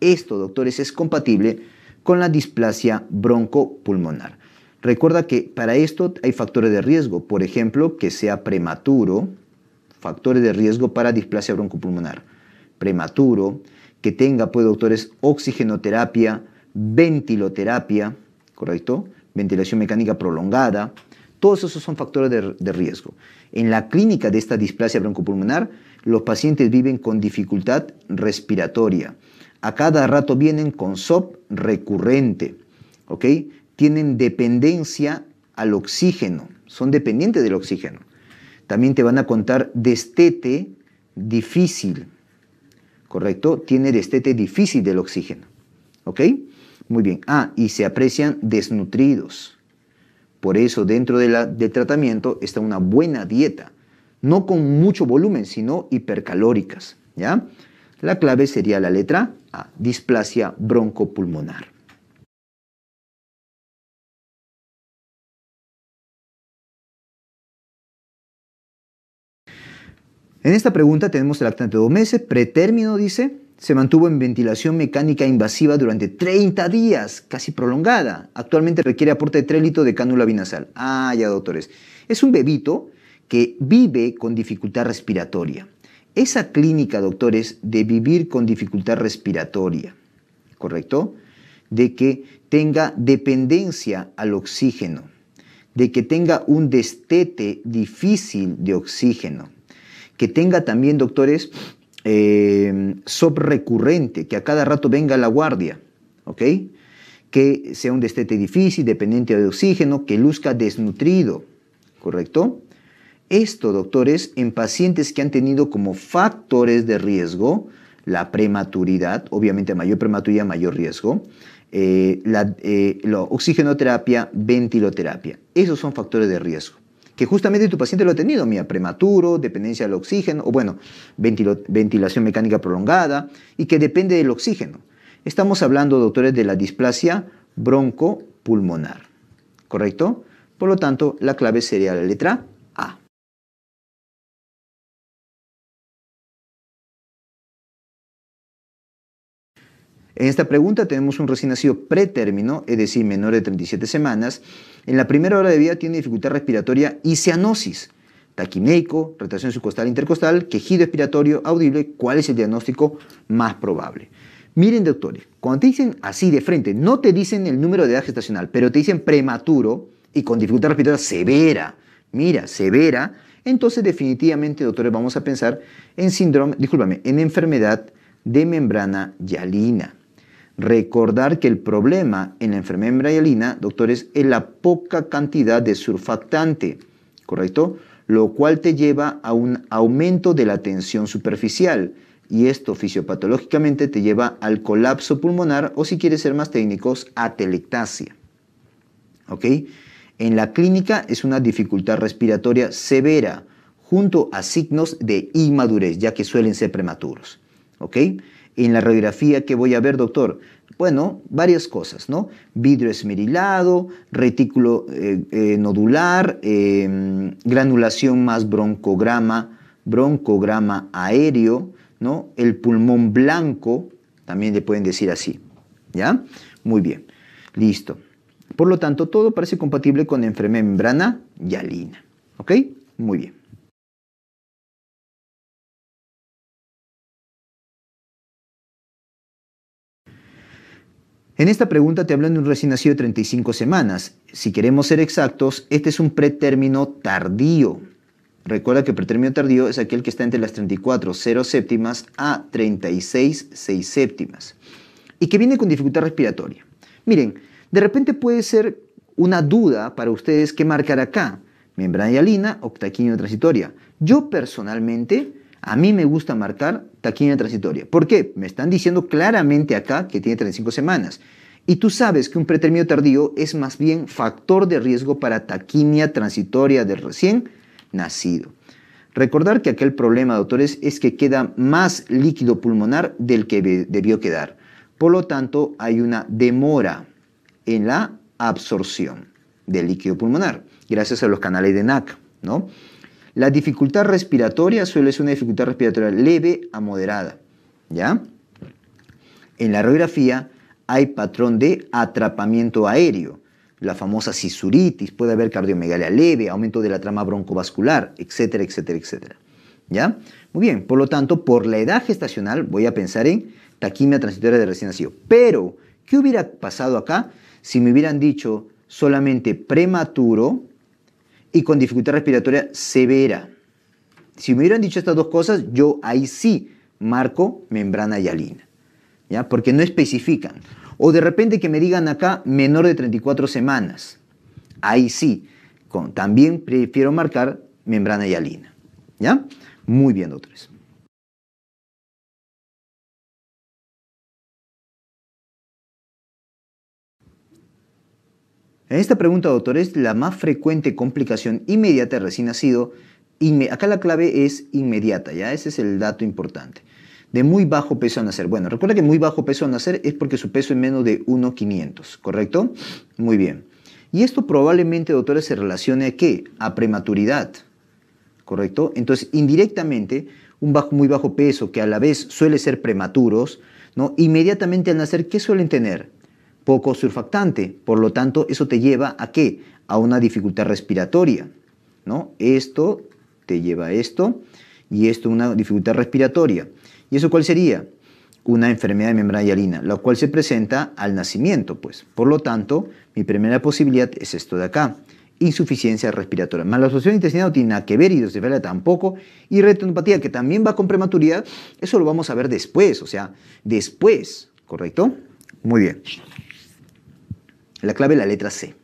Esto, doctores, es compatible con la displasia broncopulmonar. Recuerda que para esto hay factores de riesgo, por ejemplo, que sea prematuro, factores de riesgo para displasia broncopulmonar, prematuro, que tenga, pues, doctores, oxigenoterapia, ventiloterapia, ¿correcto? Ventilación mecánica prolongada, todos esos son factores de, riesgo. En la clínica de esta displasia broncopulmonar, los pacientes viven con dificultad respiratoria. A cada rato vienen con SOP recurrente, ¿ok? Tienen dependencia al oxígeno, son dependientes del oxígeno. También te van a contar destete difícil, ¿correcto? Tiene destete difícil del oxígeno, ¿ok? Muy bien. Ah, y se aprecian desnutridos. Por eso dentro del tratamiento está una buena dieta, no con mucho volumen, sino hipercalóricas. ¿ya? La clave sería la letra A, displasia broncopulmonar. En esta pregunta tenemos el lactante de dos meses, pretérmino dice, se mantuvo en ventilación mecánica invasiva durante 30 días, casi prolongada. Actualmente requiere aporte de 3 de cánula binasal. Ah, ya, doctores. Es un bebito que vive con dificultad respiratoria. Esa clínica, doctores, de vivir con dificultad respiratoria, ¿correcto? De que tenga dependencia al oxígeno, de que tenga un destete difícil de oxígeno, que tenga también, doctores, Em, Sobrecurrente, que a cada rato venga la guardia, Que sea un destete difícil, dependiente de oxígeno, que luzca desnutrido, ¿correcto? Esto, doctores, en pacientes que han tenido como factores de riesgo la prematuridad, obviamente mayor prematuridad, mayor riesgo, eh, eh, la oxigenoterapia, ventiloterapia. Esos son factores de riesgo que justamente tu paciente lo ha tenido, mía, prematuro, dependencia del oxígeno, o bueno, ventilación mecánica prolongada, y que depende del oxígeno. Estamos hablando, doctores, de la displasia broncopulmonar, ¿correcto? Por lo tanto, la clave sería la letra A. En esta pregunta tenemos un recién nacido pretérmino, es decir, menor de 37 semanas. En la primera hora de vida tiene dificultad respiratoria y cianosis, taquineico, retracción subcostal e intercostal, quejido expiratorio audible. ¿Cuál es el diagnóstico más probable? Miren, doctores, cuando te dicen así de frente, no te dicen el número de edad gestacional, pero te dicen prematuro y con dificultad respiratoria severa. Mira, severa. Entonces, definitivamente, doctores, vamos a pensar en síndrome, discúlpame, en enfermedad de membrana yalina. Recordar que el problema en la enfermedad embrialina, doctores, es la poca cantidad de surfactante, ¿correcto? Lo cual te lleva a un aumento de la tensión superficial y esto fisiopatológicamente te lleva al colapso pulmonar o si quieres ser más técnicos, a telectasia. ¿Ok? En la clínica es una dificultad respiratoria severa junto a signos de inmadurez, ya que suelen ser prematuros. ¿Ok? en la radiografía que voy a ver, doctor? Bueno, varias cosas, ¿no? Vidrio esmerilado, retículo eh, eh, nodular, em, granulación más broncograma, broncograma aéreo, ¿no? El pulmón blanco, también le pueden decir así, ¿ya? Muy bien, listo. Por lo tanto, todo parece compatible con enfermedad membrana yalina, ¿ok? Muy bien. En esta pregunta te hablan de un recién nacido de 35 semanas. Si queremos ser exactos, este es un pretérmino tardío. Recuerda que el pretérmino tardío es aquel que está entre las 34 0 séptimas a 36 6 séptimas y que viene con dificultad respiratoria. Miren, de repente puede ser una duda para ustedes qué marcar acá, membrana hialina o transitoria. Yo personalmente a mí me gusta marcar taquimia transitoria. ¿Por qué? Me están diciendo claramente acá que tiene 35 semanas. Y tú sabes que un pretermio tardío es más bien factor de riesgo para taquimia transitoria del recién nacido. Recordar que aquel problema, doctores, es que queda más líquido pulmonar del que debió quedar. Por lo tanto, hay una demora en la absorción del líquido pulmonar, gracias a los canales de NAC, ¿no? La dificultad respiratoria suele ser una dificultad respiratoria leve a moderada. ¿Ya? En la radiografía hay patrón de atrapamiento aéreo, la famosa sisuritis, puede haber cardiomegalia leve, aumento de la trama broncovascular, etcétera, etcétera, etcétera. ¿Ya? Muy bien, por lo tanto, por la edad gestacional voy a pensar en taquimia transitoria de recién nacido. Pero, ¿qué hubiera pasado acá si me hubieran dicho solamente prematuro y con dificultad respiratoria severa. Si me hubieran dicho estas dos cosas, yo ahí sí marco membrana hialina, ¿ya? porque no especifican. O de repente que me digan acá menor de 34 semanas. Ahí sí, con, también prefiero marcar membrana hialina. ¿Ya? Muy bien, doctores. En esta pregunta, doctores la más frecuente complicación inmediata recién nacido. acá la clave es inmediata, ¿ya? Ese es el dato importante. De muy bajo peso al nacer. Bueno, recuerda que muy bajo peso al nacer es porque su peso es menos de 1,500, ¿correcto? Muy bien. Y esto probablemente, doctores, se relacione a qué? A prematuridad, ¿correcto? Entonces, indirectamente, un bajo, muy bajo peso que a la vez suele ser prematuros, ¿no? Inmediatamente al nacer, ¿qué suelen tener? poco surfactante. Por lo tanto, eso te lleva a qué? A una dificultad respiratoria. ¿no? Esto te lleva a esto y esto una dificultad respiratoria. ¿Y eso cuál sería? Una enfermedad de membrana hialina, la cual se presenta al nacimiento. Pues. Por lo tanto, mi primera posibilidad es esto de acá. Insuficiencia respiratoria. Más la intestinal no tiene nada que ver, hidrocefalia tampoco. Y retinopatía, que también va con prematuridad, eso lo vamos a ver después, o sea, después, ¿correcto? Muy bien. La clave es la letra C.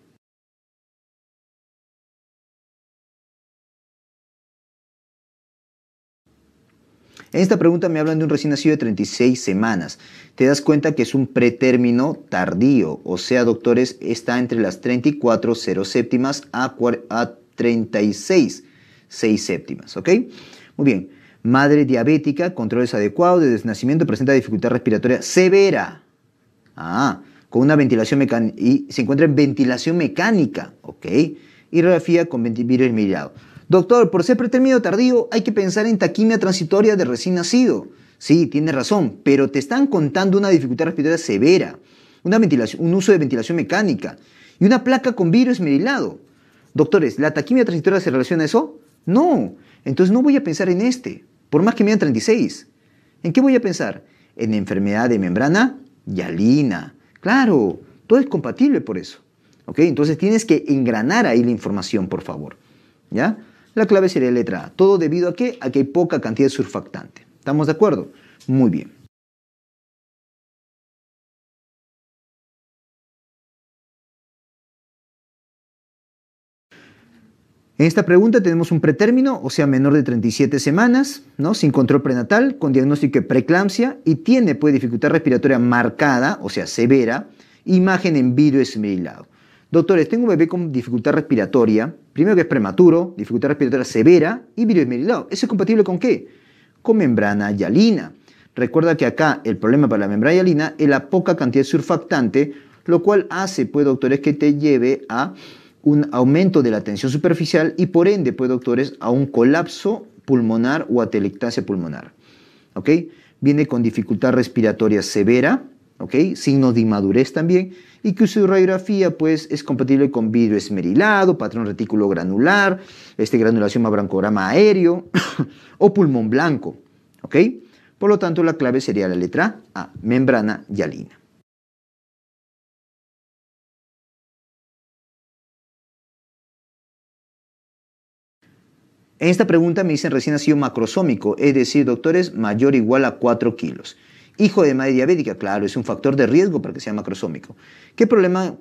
En esta pregunta me hablan de un recién nacido de 36 semanas. Te das cuenta que es un pretérmino tardío, o sea, doctores, está entre las 34 0 séptimas a, 36 6 séptimas, ¿ok? Muy bien. Madre diabética, controles adecuados de desnacimiento, presenta dificultad respiratoria severa. Ah, con una ventilación mecánica y se encuentra en ventilación mecánica, ¿ok? Y radiografía con virus mirilado. Doctor, por ser pretermido tardío hay que pensar en taquimia transitoria de recién nacido. Sí, tiene razón, pero te están contando una dificultad respiratoria severa, una ventilación, un uso de ventilación mecánica y una placa con virus mirilado. Doctores, ¿la taquimia transitoria se relaciona a eso? No, entonces no voy a pensar en este, por más que me den 36. ¿En qué voy a pensar? En enfermedad de membrana yalina, Claro, todo es compatible por eso. ¿Ok? Entonces tienes que engranar ahí la información, por favor. ¿Ya? La clave sería letra A. ¿Todo debido a qué? A que hay poca cantidad de surfactante. ¿Estamos de acuerdo? Muy bien. En esta pregunta tenemos un pretérmino, o sea, menor de 37 semanas, ¿no? sin control prenatal, con diagnóstico de preeclampsia y tiene dificultad respiratoria marcada, o sea, severa, imagen en vidrio esmerilado. Doctores, tengo un bebé con dificultad respiratoria, primero que es prematuro, dificultad respiratoria severa y vidrio esmerilado. ¿Eso es compatible con qué? Con membrana yalina. Recuerda que acá el problema para la membrana yalina es la poca cantidad de surfactante, lo cual hace, pues, doctores, que te lleve a un aumento de la tensión superficial y por ende, pues doctores, a un colapso pulmonar o atelectasia pulmonar. ¿Ok? Viene con dificultad respiratoria severa, ¿ok? Signos de inmadurez también y que su radiografía pues es compatible con vidrio esmerilado, patrón retículo granular, este granulación brancograma aéreo o pulmón blanco, ¿ok? Por lo tanto, la clave sería la letra A, membrana yalina. En esta pregunta me dicen recién ha sido macrosómico, es decir, doctores, mayor o igual a 4 kilos. Hijo de madre diabética, claro, es un factor de riesgo para que sea macrosómico. ¿Qué problema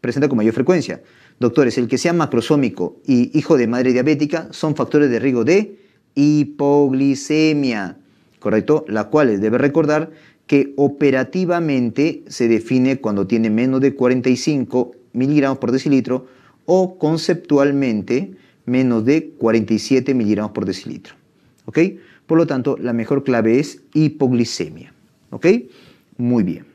presenta con mayor frecuencia? Doctores, el que sea macrosómico y hijo de madre diabética son factores de riesgo de hipoglicemia, ¿correcto? La cual debe recordar que operativamente se define cuando tiene menos de 45 miligramos por decilitro o conceptualmente menos de 47 miligramos por decilitro. ¿Ok? Por lo tanto, la mejor clave es hipoglicemia. ¿Ok? Muy bien.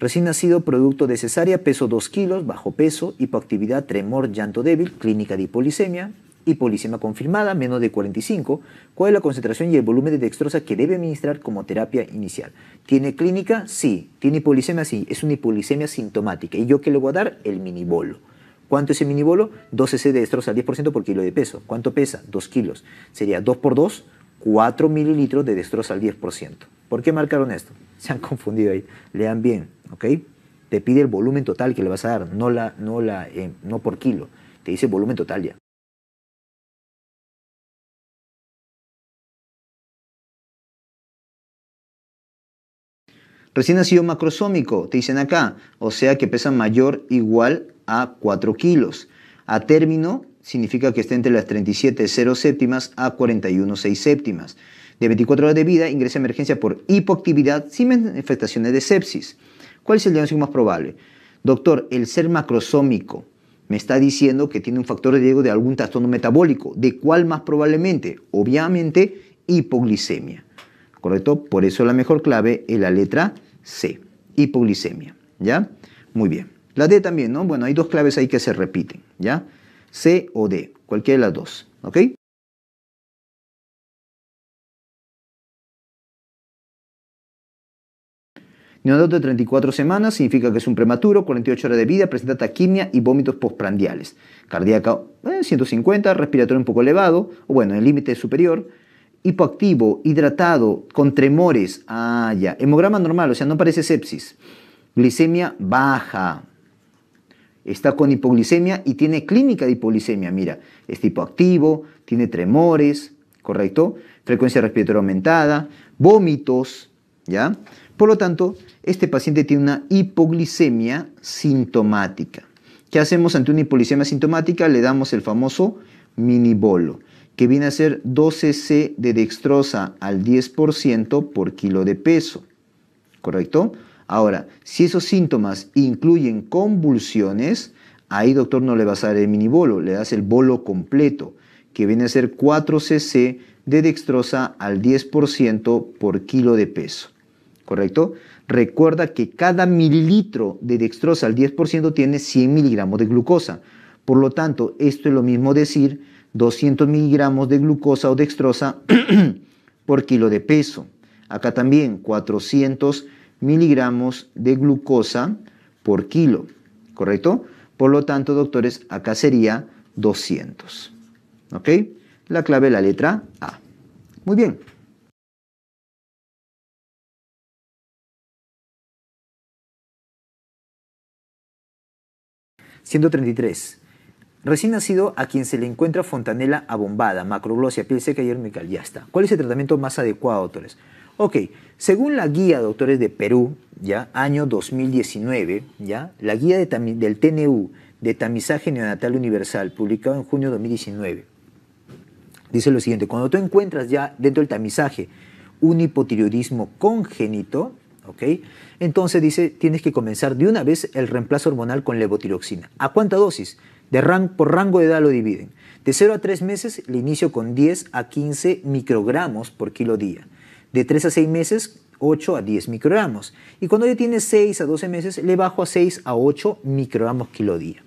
Recién nacido, producto de cesárea, peso 2 kilos, bajo peso, hipoactividad, tremor, llanto débil, clínica de hipoglicemia hipoglicemia confirmada menos de 45, cuál es la concentración y el volumen de dextrosa que debe administrar como terapia inicial. ¿Tiene clínica? Sí. ¿Tiene hipoglicemia? Sí. Es una hipoglicemia sintomática. ¿Y yo qué le voy a dar? El minibolo. ¿Cuánto es el minibolo? 12 c de dextrosa, 10% por kilo de peso. ¿Cuánto pesa? 2 kilos. Sería 2 por 2, 4 mililitros de dextrosa al 10%. ¿Por qué marcaron esto? Se han confundido ahí. Lean bien, ¿ok? Te pide el volumen total que le vas a dar, no, la, no, la, eh, no por kilo. Te dice volumen total ya. Recién nacido macrosómico, te dicen acá, o sea que pesa mayor igual a 4 kilos. A término significa que está entre las 37,0 séptimas a 41,6 séptimas. De 24 horas de vida ingresa a emergencia por hipoactividad sin manifestaciones de sepsis. ¿Cuál es el diagnóstico más probable? Doctor, el ser macrosómico me está diciendo que tiene un factor de riesgo de algún trastorno metabólico. ¿De cuál más probablemente? Obviamente, hipoglicemia. ¿Correcto? Por eso la mejor clave es la letra C, hipoglicemia, ¿ya? Muy bien. La D también, ¿no? Bueno, hay dos claves ahí que se repiten, ¿ya? C o D, cualquiera de las dos, ¿ok? Neonato de 34 semanas significa que es un prematuro, 48 horas de vida, presenta taquimia y vómitos postprandiales. Cardíaca 150, eh, respiratorio un poco elevado, o bueno, el límite superior, hipoactivo, hidratado, con tremores. Ah, ya. Hemograma normal, o sea, no parece sepsis. Glicemia baja. Está con hipoglicemia y tiene clínica de hipoglicemia. Mira, es hipoactivo, tiene tremores, ¿correcto? Frecuencia respiratoria aumentada, vómitos, ¿ya? Por lo tanto, este paciente tiene una hipoglicemia sintomática. ¿Qué hacemos ante una hipoglicemia sintomática? Le damos el famoso minibolo que viene a ser 12 cc de dextrosa al 10% por kilo de peso. ¿Correcto? Ahora, si esos síntomas incluyen convulsiones, ahí doctor no le vas a dar el minibolo, le das el bolo completo, que viene a ser 4cc de dextrosa al 10% por kilo de peso. ¿Correcto? Recuerda que cada mililitro de dextrosa al 10% tiene 100 miligramos de glucosa. Por lo tanto, esto es lo mismo decir 200 miligramos de glucosa o dextrosa por kilo de peso. Acá también 400 miligramos de glucosa por kilo, ¿correcto? Por lo tanto, doctores, acá sería 200. ¿Ok? La clave, la letra A. Muy bien. ...133... Recién nacido a quien se le encuentra fontanela abombada, macroglosia, piel seca y hermical, ya está. ¿Cuál es el tratamiento más adecuado, doctores? Ok, según la guía, doctores, de Perú, ya, año 2019, ya, la guía del TNU de tamizaje neonatal universal, publicado en junio de 2019, dice lo siguiente, cuando tú encuentras ya dentro del tamizaje un hipotiroidismo congénito, ¿ok? Entonces dice, tienes que comenzar de una vez el reemplazo hormonal con levotiroxina. ¿A cuánta dosis? De por rango de edad lo dividen. De 0 a 3 meses le inicio con 10 a 15 microgramos por kilo día. De 3 a 6 meses, 8 a 10 microgramos. Y cuando ya tiene 6 a 12 meses, le bajo a 6 a 8 microgramos kilo día.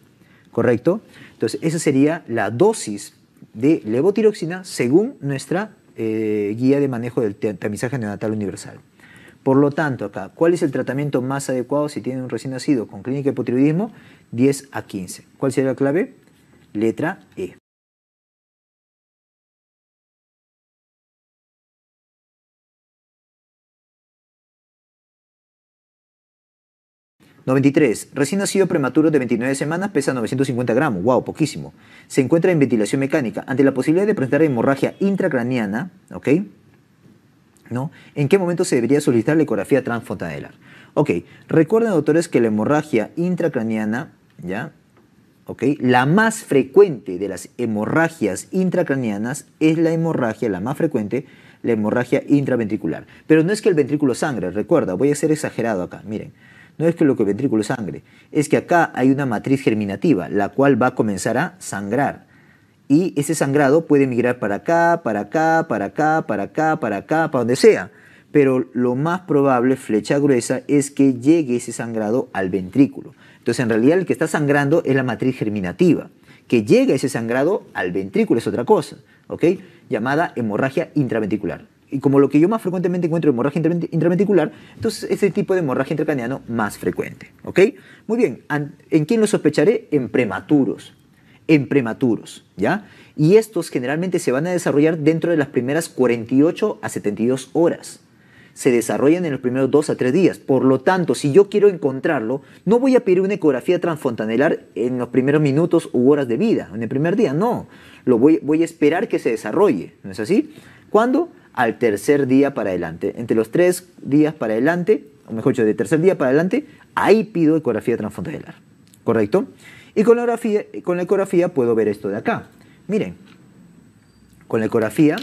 ¿Correcto? Entonces, esa sería la dosis de levotiroxina según nuestra eh, guía de manejo del tamizaje neonatal universal. Por lo tanto, acá, ¿cuál es el tratamiento más adecuado si tiene un recién nacido con clínica de hipotiroidismo? 10 a 15. ¿Cuál sería la clave? Letra E. ¿93? Recién nacido prematuro de 29 semanas pesa 950 gramos. ¡Wow! Poquísimo. Se encuentra en ventilación mecánica. Ante la posibilidad de presentar hemorragia intracraniana, ¿ok? ¿No? ¿En qué momento se debería solicitar la ecografía transfontanelar? Ok, recuerden, doctores, que la hemorragia intracraniana ¿ya? ¿ok? La más frecuente de las hemorragias intracranianas es la hemorragia, la más frecuente, la hemorragia intraventricular. Pero no es que el ventrículo sangre, recuerda, voy a ser exagerado acá, miren. No es que lo que el ventrículo sangre, es que acá hay una matriz germinativa, la cual va a comenzar a sangrar. Y ese sangrado puede migrar para acá, para acá, para acá, para acá, para acá, para donde sea. Pero lo más probable, flecha gruesa, es que llegue ese sangrado al ventrículo. Entonces, en realidad, el que está sangrando es la matriz germinativa, que llega ese sangrado al ventrículo, es otra cosa, ¿ok? Llamada hemorragia intraventricular. Y como lo que yo más frecuentemente encuentro hemorragia intraventricular, entonces es el tipo de hemorragia intracraneano más frecuente, ¿ok? Muy bien, ¿en quién lo sospecharé? En prematuros, en prematuros, ¿ya? Y estos generalmente se van a desarrollar dentro de las primeras 48 a 72 horas, se desarrollan en los primeros dos a tres días. Por lo tanto, si yo quiero encontrarlo, no voy a pedir una ecografía transfontanelar en los primeros minutos u horas de vida, en el primer día, no. Lo voy, a esperar que se desarrolle, ¿no es así? ¿Cuándo? Al tercer día para adelante. Entre los tres días para adelante, o mejor dicho, de tercer día para adelante, ahí pido ecografía transfontanelar. ¿Correcto? Y con la ecografía puedo ver esto de acá. Miren, con la ecografía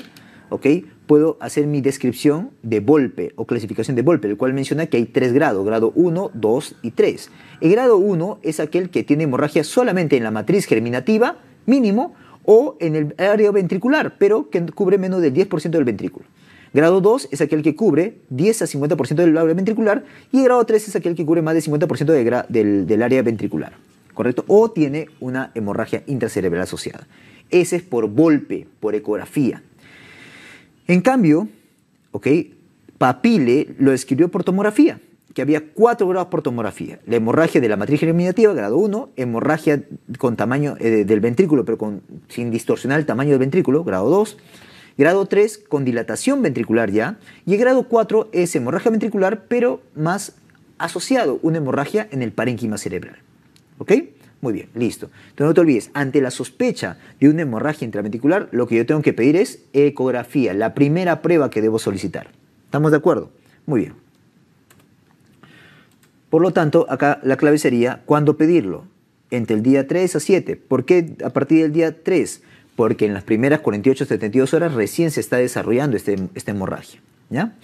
¿ok? Puedo hacer mi descripción de golpe o clasificación de golpe, el cual menciona que hay tres grados, grado 1, 2 y 3. El grado 1 es aquel que tiene hemorragia solamente en la matriz germinativa, mínimo, o en el área ventricular, pero que cubre menos del 10% del ventrículo. Grado 2 es aquel que cubre 10 a 50% del área ventricular y grado 3 es aquel que cubre más del 50% del, área ventricular, ¿correcto? O tiene una hemorragia intracerebral asociada. Ese es por golpe, por ecografía. En cambio, ok, Papile lo escribió por tomografía, que había cuatro grados por tomografía. La hemorragia de la matriz germinativa, grado 1, hemorragia con tamaño eh, del ventrículo, pero con, sin distorsionar el tamaño del ventrículo, grado 2. Grado 3 con dilatación ventricular ya. Y el grado 4 es hemorragia ventricular, pero más asociado una hemorragia en el parénquima cerebral. ¿Ok? Muy bien, listo. Entonces no te olvides, ante la sospecha de una hemorragia intraventricular, lo que yo tengo que pedir es ecografía, la primera prueba que debo solicitar. ¿Estamos de acuerdo? Muy bien. Por lo tanto, acá la clave sería cuándo pedirlo. Entre el día 3 a 7. ¿Por qué a partir del día 3? Porque en las primeras 48 72 horas recién se está desarrollando este, esta hemorragia. ¿Ya?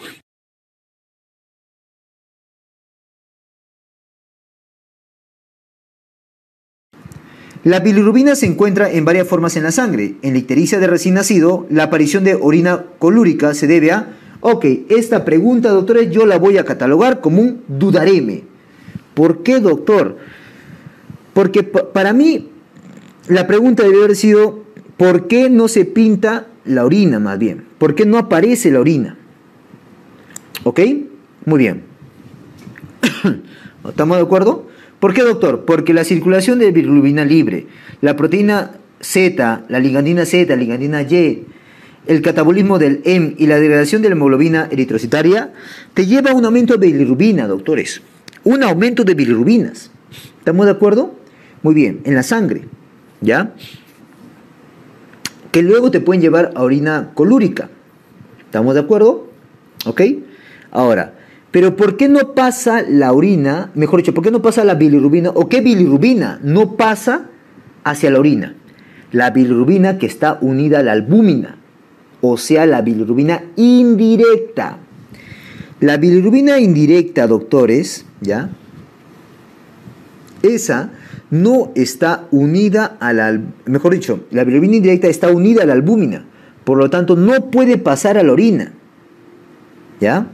La bilirrubina se encuentra en varias formas en la sangre. En la ictericia de recién nacido, la aparición de orina colúrica se debe a... Ok, esta pregunta, doctores, yo la voy a catalogar como un dudareme. ¿Por qué, doctor? Porque para mí la pregunta debe haber sido, ¿por qué no se pinta la orina más bien? ¿Por qué no aparece la orina? ¿Ok? Muy bien. ¿Estamos de acuerdo? ¿Por qué, doctor? Porque la circulación de bilirrubina libre, la proteína Z, la ligandina Z, la ligandina Y, el catabolismo del M y la degradación de la hemoglobina eritrocitaria te lleva a un aumento de bilirrubina, doctores. Un aumento de bilirrubinas. ¿Estamos de acuerdo? Muy bien, en la sangre, ¿ya? Que luego te pueden llevar a orina colúrica. ¿Estamos de acuerdo? ¿Ok? Ahora, pero ¿por qué no pasa la orina? Mejor dicho, ¿por qué no pasa la bilirrubina? ¿O qué bilirrubina no pasa hacia la orina? La bilirrubina que está unida a la albúmina, o sea, la bilirrubina indirecta. La bilirrubina indirecta, doctores, ¿ya? Esa no está unida a la... Mejor dicho, la bilirrubina indirecta está unida a la albúmina. Por lo tanto, no puede pasar a la orina. ¿Ya?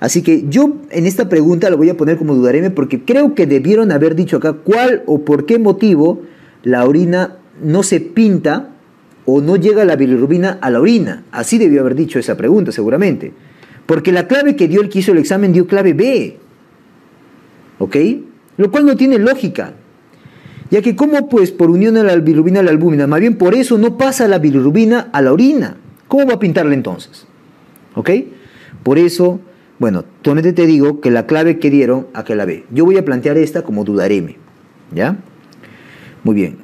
Así que yo en esta pregunta lo voy a poner como dudaréme porque creo que debieron haber dicho acá cuál o por qué motivo la orina no se pinta o no llega la bilirrubina a la orina. Así debió haber dicho esa pregunta seguramente. Porque la clave que dio el que hizo el examen dio clave B. ¿Ok? Lo cual no tiene lógica. Ya que cómo pues por unión a la bilirrubina a la albúmina, más bien por eso no pasa la bilirrubina a la orina. ¿Cómo va a pintarla entonces? ¿Ok? Por eso bueno, solamente te digo que la clave que dieron a que la B. Yo voy a plantear esta como dudareme. ¿Ya? Muy bien.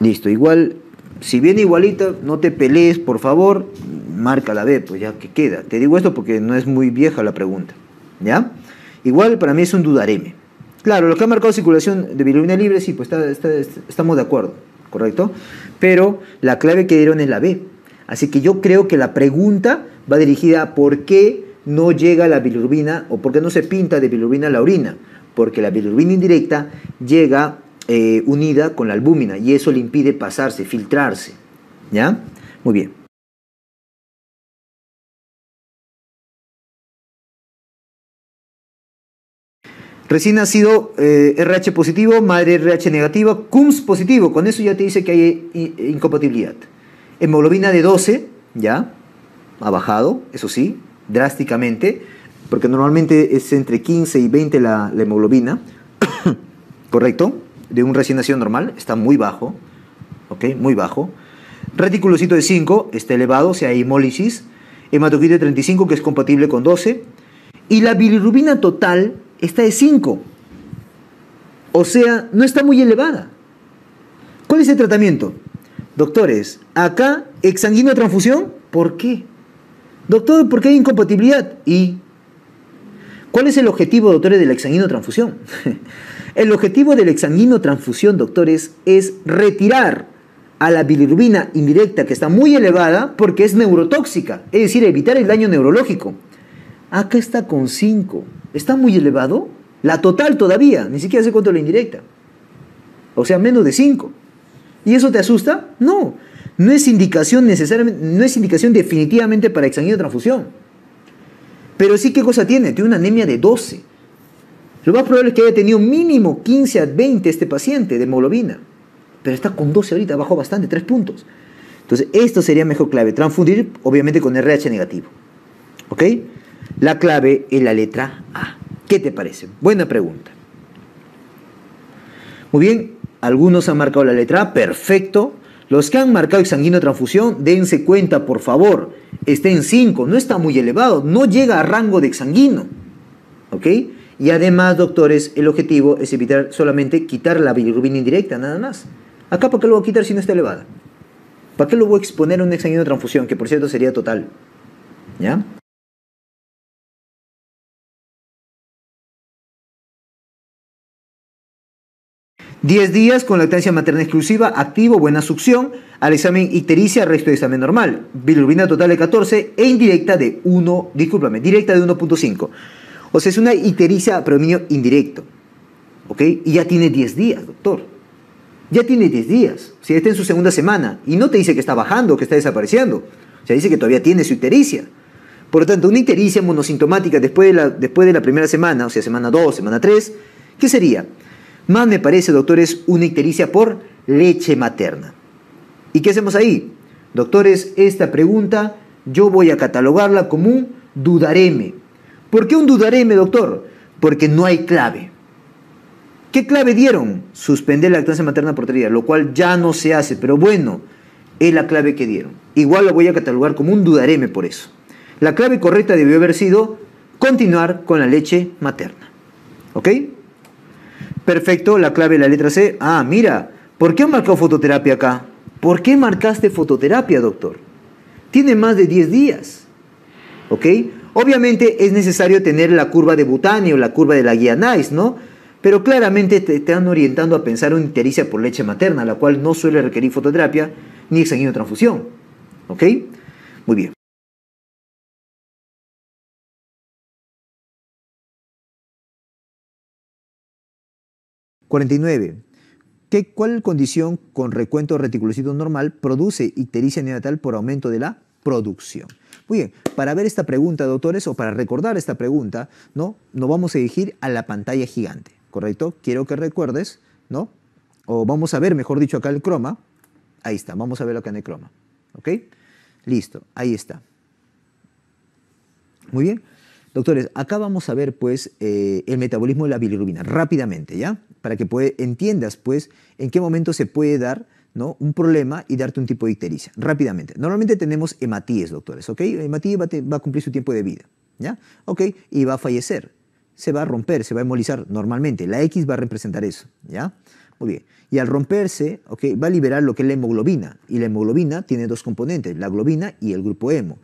Listo, igual, si viene igualita, no te pelees, por favor, marca la B, pues ya que queda. Te digo esto porque no es muy vieja la pregunta. ¿Ya? Igual para mí es un dudareme. Claro, lo que ha marcado circulación de bilirrubina libre, sí, pues estamos de acuerdo, ¿correcto? Pero la clave que dieron es la B. Así que yo creo que la pregunta va dirigida a por qué no llega la bilirubina, o porque no se pinta de bilirubina la orina? Porque la bilirubina indirecta llega eh, unida con la albúmina y eso le impide pasarse, filtrarse. ¿Ya? Muy bien. Recién ha eh, RH positivo, madre RH negativa, CUMS positivo. Con eso ya te dice que hay eh, incompatibilidad. Hemoglobina de 12, ya, ha bajado, eso sí, drásticamente, porque normalmente es entre 15 y 20 la, hemoglobina, ¿correcto? De un recién nacido normal, está muy bajo, ¿ok? Muy bajo. Reticulocito de 5 está elevado, o sea, hemólisis. Hematocrito de 35, que es compatible con 12. Y la bilirrubina total está de 5. O sea, no está muy elevada. ¿Cuál es el tratamiento? Doctores, acá, exsanguino transfusión, ¿por qué? Doctor, ¿por qué hay incompatibilidad? ¿Y cuál es el objetivo, doctores, de la transfusión? el objetivo de la transfusión, doctores, es retirar a la bilirubina indirecta que está muy elevada porque es neurotóxica, es decir, evitar el daño neurológico. Acá está con 5. ¿Está muy elevado? La total todavía, ni siquiera sé cuánto la indirecta. O sea, menos de 5. ¿Y eso te asusta? No no es indicación necesariamente, no es indicación definitivamente para examen de transfusión. Pero sí, ¿qué cosa tiene? Tiene una anemia de 12. Lo más probable es que haya tenido mínimo 15 a 20 este paciente de hemoglobina. Pero está con 12 ahorita, bajó bastante, 3 puntos. Entonces, esto sería mejor clave. Transfundir, obviamente, con RH negativo. ¿Ok? La clave es la letra A. ¿Qué te parece? Buena pregunta. Muy bien, algunos han marcado la letra A, perfecto. Los que han marcado de transfusión, dense cuenta, por favor. Está en 5, no está muy elevado, no llega a rango de exanguino. ¿Ok? Y además, doctores, el objetivo es evitar solamente quitar la bilirrubina indirecta, nada más. Acá, ¿para qué lo voy a quitar si no está elevada? ¿Para qué lo voy a exponer a una exanguino transfusión, que por cierto sería total? ¿Ya? 10 días con lactancia materna exclusiva, activo, buena succión, al examen ictericia, resto de examen normal. Bilirubina total de 14 e indirecta de 1, discúlpame, directa de 1.5. O sea, es una ictericia predominio indirecto. ¿Ok? Y ya tiene 10 días, doctor. Ya tiene 10 días. O si sea, está en su segunda semana y no te dice que está bajando, que está desapareciendo. O sea, dice que todavía tiene su ictericia. Por lo tanto, una ictericia monosintomática después de la, después de la primera semana, o sea, semana 2, semana 3, ¿qué sería? Más me parece, doctores, una ictericia por leche materna. ¿Y qué hacemos ahí? Doctores, esta pregunta yo voy a catalogarla como un dudareme. ¿Por qué un dudareme, doctor? Porque no hay clave. ¿Qué clave dieron? Suspender la lactancia materna por tres lo cual ya no se hace, pero bueno, es la clave que dieron. Igual la voy a catalogar como un dudareme por eso. La clave correcta debió haber sido continuar con la leche materna. ¿Ok? Perfecto, la clave la letra C. Ah, mira, ¿por qué han marcado fototerapia acá? ¿Por qué marcaste fototerapia, doctor? Tiene más de 10 días. ¿Ok? Obviamente es necesario tener la curva de o la curva de la guía NICE, ¿no? Pero claramente te están orientando a pensar en ictericia por leche materna, la cual no suele requerir fototerapia ni exanguino de transfusión. ¿Ok? Muy bien. 49. ¿Cuál condición con recuento reticulocito normal produce ictericia neonatal por aumento de la producción? Muy bien, para ver esta pregunta, doctores, o para recordar esta pregunta, ¿no? Nos vamos a dirigir a la pantalla gigante, ¿correcto? Quiero que recuerdes, ¿no? O vamos a ver, mejor dicho, acá el croma. Ahí está, vamos a ver acá en el croma. ¿Ok? Listo, ahí está. Muy bien. Doctores, acá vamos a ver pues eh, el metabolismo de la bilirrubina rápidamente, ¿ya? Para que entiendas pues en qué momento se puede dar ¿no? un problema y darte un tipo de ictericia, rápidamente. Normalmente tenemos hematíes, doctores, ¿ok? Hematíes va, a cumplir su tiempo de vida, y va a fallecer, se va a romper, se va a hemolizar normalmente. La X va a representar eso, ¿ya? Muy bien. Y al romperse, ¿ok? Va a liberar lo que es la hemoglobina. Y la hemoglobina tiene dos componentes, la globina y el grupo hemo.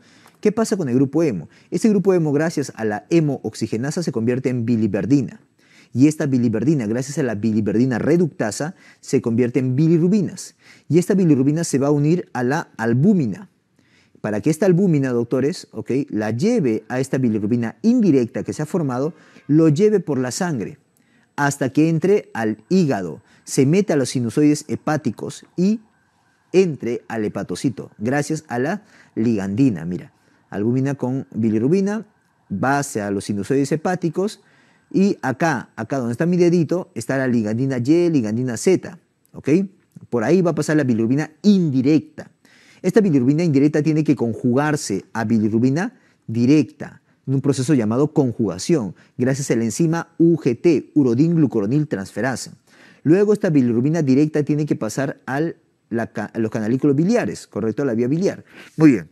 ¿Qué pasa con el grupo hemo? Este grupo hemo, gracias a la hemooxigenasa, se convierte en biliverdina. Y esta biliverdina, gracias a la biliverdina reductasa, se convierte en bilirubinas. Y esta bilirubina se va a unir a la albúmina. Para que esta albúmina, doctores, la lleve a esta bilirubina indirecta que se ha formado, lo lleve por la sangre hasta que entre al hígado, se meta a los sinusoides hepáticos y entre al hepatocito, gracias a la ligandina. Mira, albúmina con bilirrubina, base a los sinusoides hepáticos y acá, acá donde está mi dedito, está la ligandina Y, ligandina Z, ¿ok? Por ahí va a pasar la bilirrubina indirecta. Esta bilirrubina indirecta tiene que conjugarse a bilirrubina directa en un proceso llamado conjugación, gracias a la enzima UGT, urodin glucoronil transferasa. Luego esta bilirrubina directa tiene que pasar a los canalículos biliares, ¿correcto? A la vía biliar. Muy bien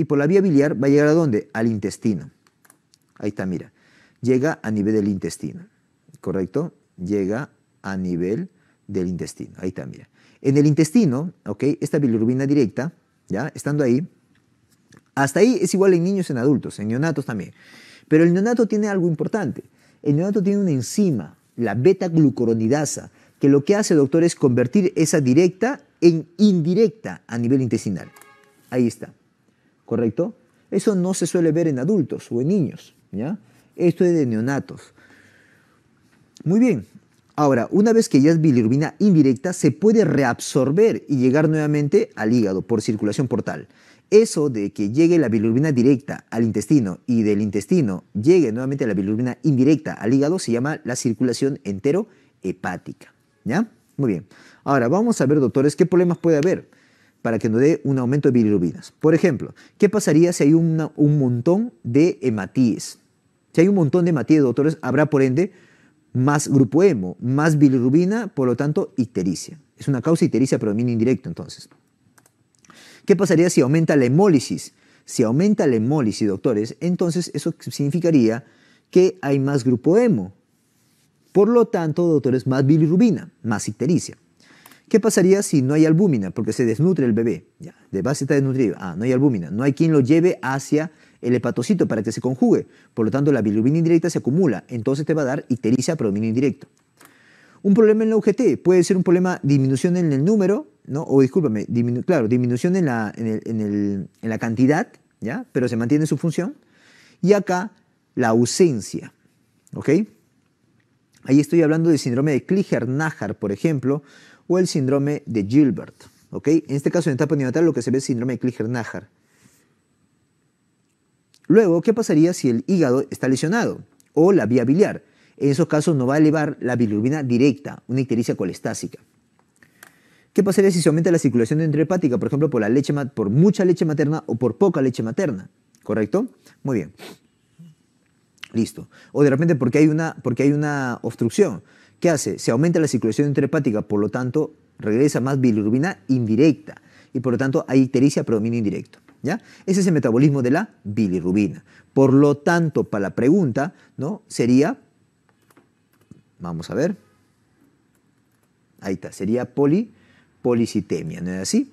y por la vía biliar va a llegar a dónde? Al intestino. Ahí está, mira. Llega a nivel del intestino, ¿correcto? Llega a nivel del intestino. Ahí está, mira. En el intestino, ¿ok? Esta bilirrubina directa, ¿ya? Estando ahí, hasta ahí es igual en niños, en adultos, en neonatos también. Pero el neonato tiene algo importante. El neonato tiene una enzima, la beta-glucuronidasa, que lo que hace, doctor, es convertir esa directa en indirecta a nivel intestinal. Ahí está. ¿correcto? Eso no se suele ver en adultos o en niños, ¿ya? Esto es de neonatos. Muy bien. Ahora, una vez que ya es bilirubina indirecta, se puede reabsorber y llegar nuevamente al hígado por circulación portal. Eso de que llegue la bilirubina directa al intestino y del intestino llegue nuevamente la bilirubina indirecta al hígado se llama la circulación hepática, ¿Ya? Muy bien. Ahora, vamos a ver, doctores, qué problemas puede haber para que nos dé un aumento de bilirubinas. Por ejemplo, ¿qué pasaría si hay un montón de hematíes? Si hay un montón de hematíes, doctores, habrá por ende más grupo hemo, más bilirubina, por lo tanto, ictericia. Es una causa ictericia, pero indirecto, entonces. ¿Qué pasaría si aumenta la hemólisis? Si aumenta la hemólisis, doctores, entonces eso significaría que hay más grupo hemo. Por lo tanto, doctores, más bilirubina, más ictericia. ¿Qué pasaría si no hay albúmina? Porque se desnutre el bebé. de base está desnutrido. Ah, no hay albúmina. No hay quien lo lleve hacia el hepatocito para que se conjugue. Por lo tanto, la bilubina indirecta se acumula. Entonces te va a dar ictericia por indirecto. Un problema en la UGT puede ser un problema disminución en el número, ¿no? O discúlpame, claro, disminución en la, en, la cantidad, ¿ya? Pero se mantiene su función. Y acá, la ausencia, ¿ok? Ahí estoy hablando del síndrome de Kliger-Najar, por ejemplo, o el síndrome de Gilbert. ¿ok? En este caso, en etapa neonatal, lo que se ve es el síndrome de Klinger-Nahar. Luego, ¿qué pasaría si el hígado está lesionado o la vía biliar? En esos casos no va a elevar la bilirubina directa, una ictericia colestásica. ¿Qué pasaría si se aumenta la circulación intrahepática, por ejemplo, por, la leche, por mucha leche materna o por poca leche materna? ¿Correcto? Muy bien. Listo. O de repente porque hay una, porque hay una obstrucción. ¿Qué hace? Se aumenta la circulación intrahepática, por lo tanto, regresa más bilirrubina indirecta y por lo tanto hay ictericia predominio indirecto. ¿ya? Ese es el metabolismo de la bilirrubina. Por lo tanto, para la pregunta, ¿no? Sería, vamos a ver, ahí está, sería poli, policitemia, ¿no es así?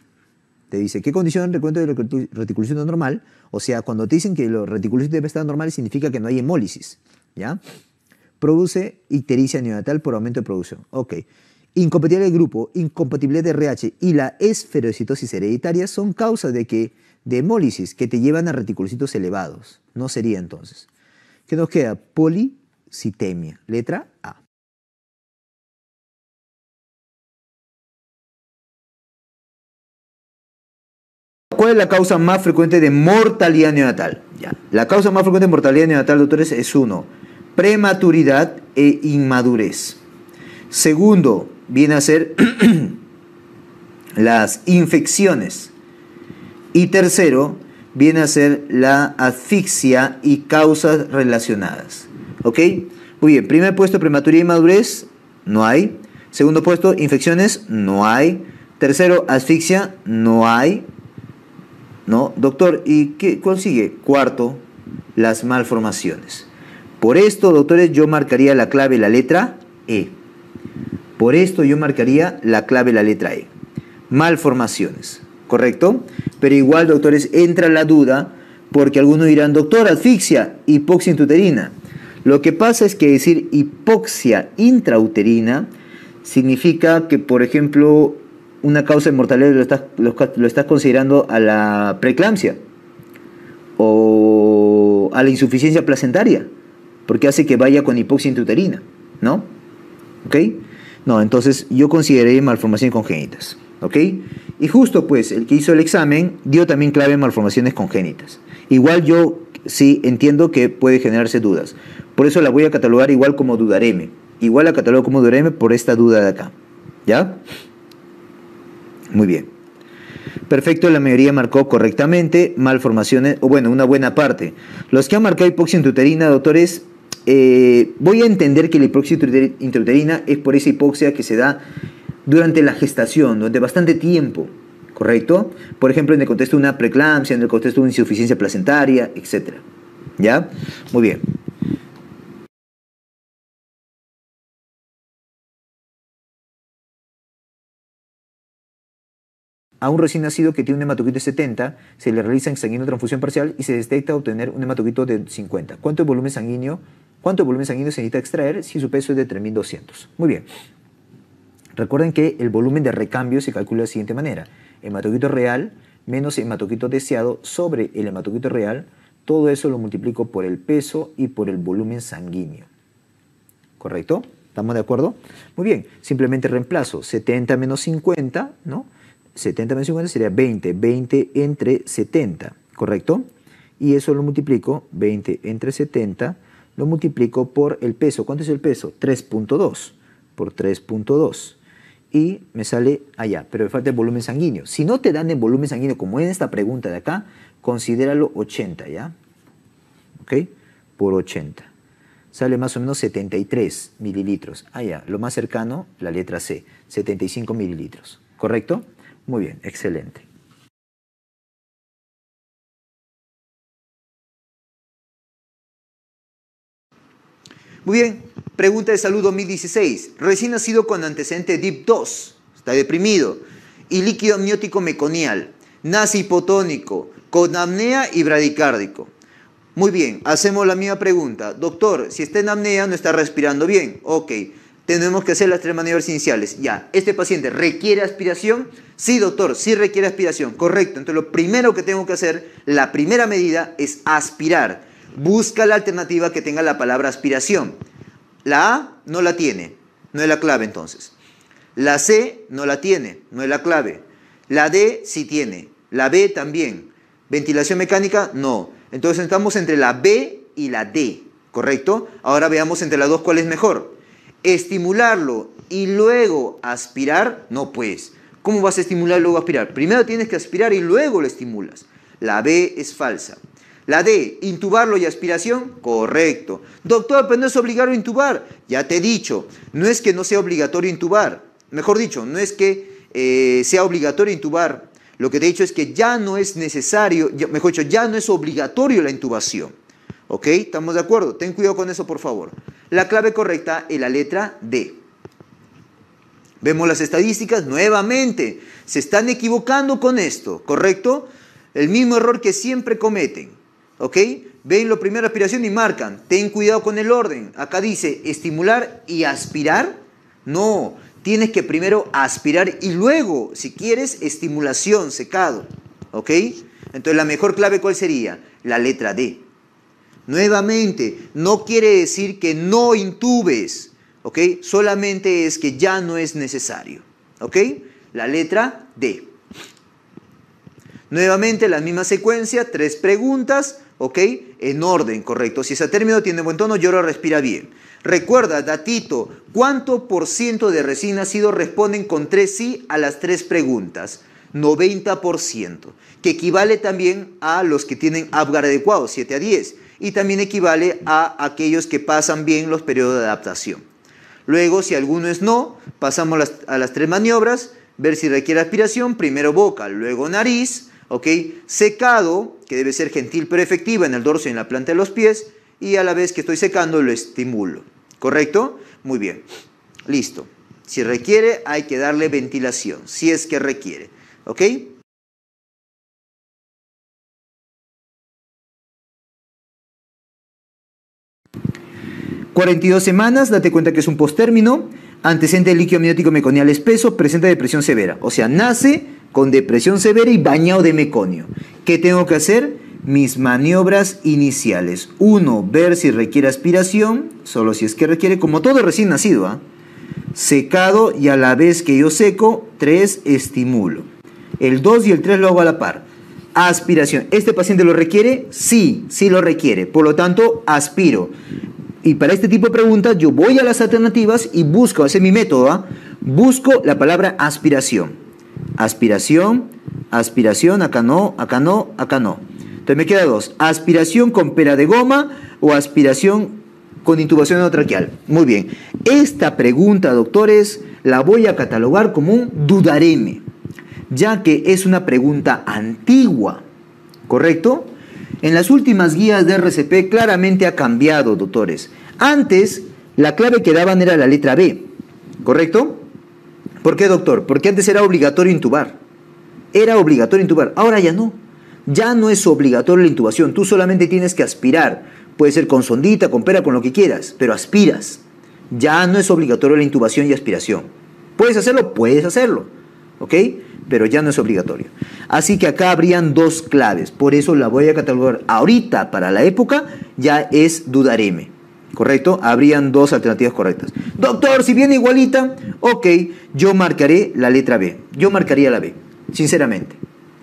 Te dice, ¿qué condición recuento de la reticulación normal? O sea, cuando te dicen que la reticulación debe estar normal, significa que no hay hemólisis, ¿ya? produce ictericia neonatal por aumento de producción. Ok. Incompatibilidad de grupo, incompatibilidad de RH y la esferocitosis hereditaria son causas de que de hemólisis que te llevan a reticulocitos elevados. No sería entonces. ¿Qué nos queda? Policitemia. Letra A. ¿Cuál es la causa más frecuente de mortalidad neonatal? La causa más frecuente de mortalidad neonatal, doctores, es uno prematuridad e inmadurez. Segundo, viene a ser las infecciones. Y tercero, viene a ser la asfixia y causas relacionadas. ¿Ok? Muy bien, primer puesto, prematuridad y e inmadurez no hay. Segundo puesto, infecciones, no hay. Tercero, asfixia, no hay. ¿No? Doctor, ¿y qué consigue? Cuarto, las malformaciones. Por esto, doctores, yo marcaría la clave la letra E. Por esto yo marcaría la clave la letra E. Malformaciones, ¿correcto? Pero igual, doctores, entra la duda porque algunos dirán, doctor, asfixia, hipoxia intrauterina. Lo que pasa es que decir hipoxia intrauterina significa que, por ejemplo, una causa de mortalidad lo estás, considerando a la preeclampsia o a la insuficiencia placentaria porque hace que vaya con hipoxia intrauterina, ¿no? ¿Ok? No, entonces yo consideré malformaciones congénitas, ¿ok? Y justo pues el que hizo el examen dio también clave malformaciones congénitas. Igual yo sí entiendo que puede generarse dudas, por eso la voy a catalogar igual como dudareme, igual la catalogo como dudareme por esta duda de acá, ¿ya? Muy bien. Perfecto, la mayoría marcó correctamente, malformaciones, o bueno, una buena parte. Los que han marcado hipoxia intrauterina, doctores, eh, voy a entender que la hipoxia intrauterina es por esa hipoxia que se da durante la gestación, durante bastante tiempo, ¿correcto? Por ejemplo, en el contexto de una preeclampsia, en el contexto de una insuficiencia placentaria, etc. ¿Ya? Muy bien. A un recién nacido que tiene un hematocrito de 70 se le realiza en sanguíneo transfusión parcial y se detecta obtener un hematocrito de 50. ¿Cuánto es volumen sanguíneo ¿Cuánto volumen sanguíneo se necesita extraer si su peso es de 3200? Muy bien. Recuerden que el volumen de recambio se calcula de la siguiente manera: hematocrito real menos hematocrito deseado sobre el hematocrito real. Todo eso lo multiplico por el peso y por el volumen sanguíneo. ¿Correcto? ¿Estamos de acuerdo? Muy bien, simplemente reemplazo 70 menos 50, ¿no? 70 menos 50 sería 20, 20 entre 70, ¿correcto? Y eso lo multiplico, 20 entre 70, lo multiplico por el peso. ¿Cuánto es el peso? 3.2 por 3.2 y me sale allá, pero me falta el volumen sanguíneo. Si no te dan el volumen sanguíneo, como en esta pregunta de acá, considéralo 80, ¿ya? ¿Ok? Por 80. Sale más o menos 73 mililitros. allá, ah, lo más cercano, la letra C, 75 mililitros. ¿Correcto? Muy bien, excelente. Muy bien, pregunta de salud 2016. Recién nacido con antecedente DIP2, está deprimido, y líquido amniótico meconial, nace hipotónico, con apnea y bradicárdico. Muy bien, hacemos la misma pregunta. Doctor, si está en apnea, no está respirando bien. Ok, tenemos que hacer las tres maniobras iniciales. Ya, ¿este paciente requiere aspiración? Sí, doctor, sí requiere aspiración. Correcto, entonces lo primero que tengo que hacer, la primera medida, es aspirar. Busca la alternativa que tenga la palabra aspiración. La A no la tiene, no es la clave entonces. La C no la tiene, no es la clave. La D sí tiene, la B también. Ventilación mecánica, no. Entonces estamos entre la B y la D, ¿correcto? Ahora veamos entre las dos cuál es mejor. Estimularlo y luego aspirar, no pues. ¿Cómo vas a estimular y luego aspirar? Primero tienes que aspirar y luego lo estimulas. La B es falsa. La D, intubarlo y aspiración, correcto. Doctor, pero no es obligatorio intubar. Ya te he dicho, no es que no sea obligatorio intubar. Mejor dicho, no es que eh, sea obligatorio intubar. Lo que te he dicho es que ya no es necesario, mejor dicho, ya no es obligatorio la intubación. ¿Ok? ¿Estamos de acuerdo? Ten cuidado con eso, por favor. La clave correcta es la letra D. Vemos las estadísticas nuevamente. Se están equivocando con esto, ¿correcto? El mismo error que siempre cometen. ¿Ok? Ven lo primero aspiración y marcan. Ten cuidado con el orden. Acá dice estimular y aspirar. No, tienes que primero aspirar y luego, si quieres, estimulación, secado. ¿Ok? Entonces la mejor clave cuál sería? La letra D. Nuevamente, no quiere decir que no intubes, ¿ok? Solamente es que ya no es necesario, ¿ok? La letra D. Nuevamente la misma secuencia, tres preguntas, ¿ok? En orden, correcto. Si ese término tiene buen tono, yo respira bien. Recuerda, datito, ¿cuánto por ciento de recién nacidos responden con tres sí a las tres preguntas? 90%, que equivale también a los que tienen APGAR adecuado, 7 a 10, y también equivale a aquellos que pasan bien los periodos de adaptación. Luego, si alguno es no, pasamos a las tres maniobras, ver si requiere aspiración, primero boca, luego nariz, ¿ok? Secado, que debe ser gentil pero efectiva en el dorso y en la planta de los pies, y a la vez que estoy secando lo estimulo, ¿correcto? Muy bien, listo. Si requiere, hay que darle ventilación, si es que requiere, ¿ok? ...42 semanas, date cuenta que es un postérmino... ...antecedente de líquido amniótico meconial espeso... ...presenta depresión severa... ...o sea, nace con depresión severa y bañado de meconio. ¿Qué tengo que hacer? Mis maniobras iniciales. Uno, ver si requiere aspiración, solo si es que requiere, como todo recién nacido. ¿ah? Secado y a la vez que yo seco, tres, estimulo. El dos y el tres lo hago a la par. Aspiración. ¿Este paciente lo requiere? Sí, sí lo requiere. Por lo tanto, aspiro. Y para este tipo de preguntas, yo voy a las alternativas y busco, ese mi método, ¿ah? busco la palabra aspiración. Aspiración, aspiración, acá no, acá no, acá no. Entonces me queda dos. Aspiración con pera de goma o aspiración con intubación endotraqueal. Muy bien. Esta pregunta, doctores, la voy a catalogar como un dudareme, ya que es una pregunta antigua, ¿correcto? En las últimas guías de RCP claramente ha cambiado, doctores. Antes, la clave que daban era la letra B, ¿correcto? ¿Por qué, doctor? Porque antes era obligatorio intubar. Era obligatorio intubar. Ahora ya no. Ya no es obligatorio la intubación. Tú solamente tienes que aspirar. Puede ser con sondita, con pera, con lo que quieras, pero aspiras. Ya no es obligatorio la intubación y aspiración. ¿Puedes hacerlo? Puedes hacerlo. ¿Ok? Pero ya no es obligatorio. Así que acá habrían dos claves. Por eso la voy a catalogar ahorita para la época. Ya es dudareme. ¿correcto? Habrían dos alternativas correctas. Doctor, si viene igualita, ok, yo marcaré la letra B. Yo marcaría la B, sinceramente,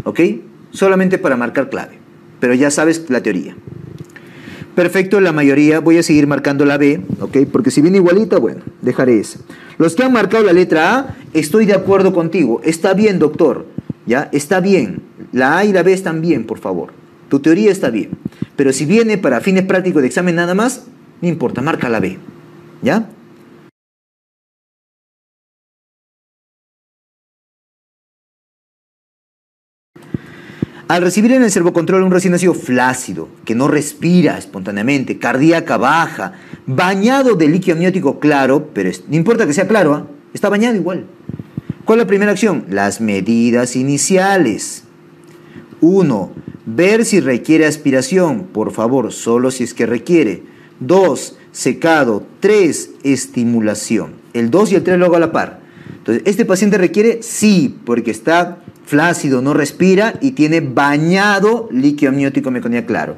¿ok? Solamente para marcar clave, pero ya sabes la teoría. Perfecto, la mayoría. Voy a seguir marcando la B, ¿ok? Porque si viene igualita, bueno, dejaré esa. Los que han marcado la letra A, estoy de acuerdo contigo. Está bien, doctor, ¿ya? Está bien. La A y la B están bien, por favor. Tu teoría está bien. Pero si viene para fines prácticos de examen nada más, no importa, marca la B. ¿Ya? Al recibir en el servocontrol un recién nacido flácido, que no respira espontáneamente, cardíaca baja, bañado de líquido amniótico claro, pero no importa que sea claro, ¿ah? está bañado igual. ¿Cuál es la primera acción? Las medidas iniciales. ...uno... Ver si requiere aspiración, por favor, solo si es que requiere. 2, secado, 3, estimulación. El 2 y el 3 luego a la par. Entonces, este paciente requiere sí, porque está flácido, no respira y tiene bañado líquido amniótico meconía claro.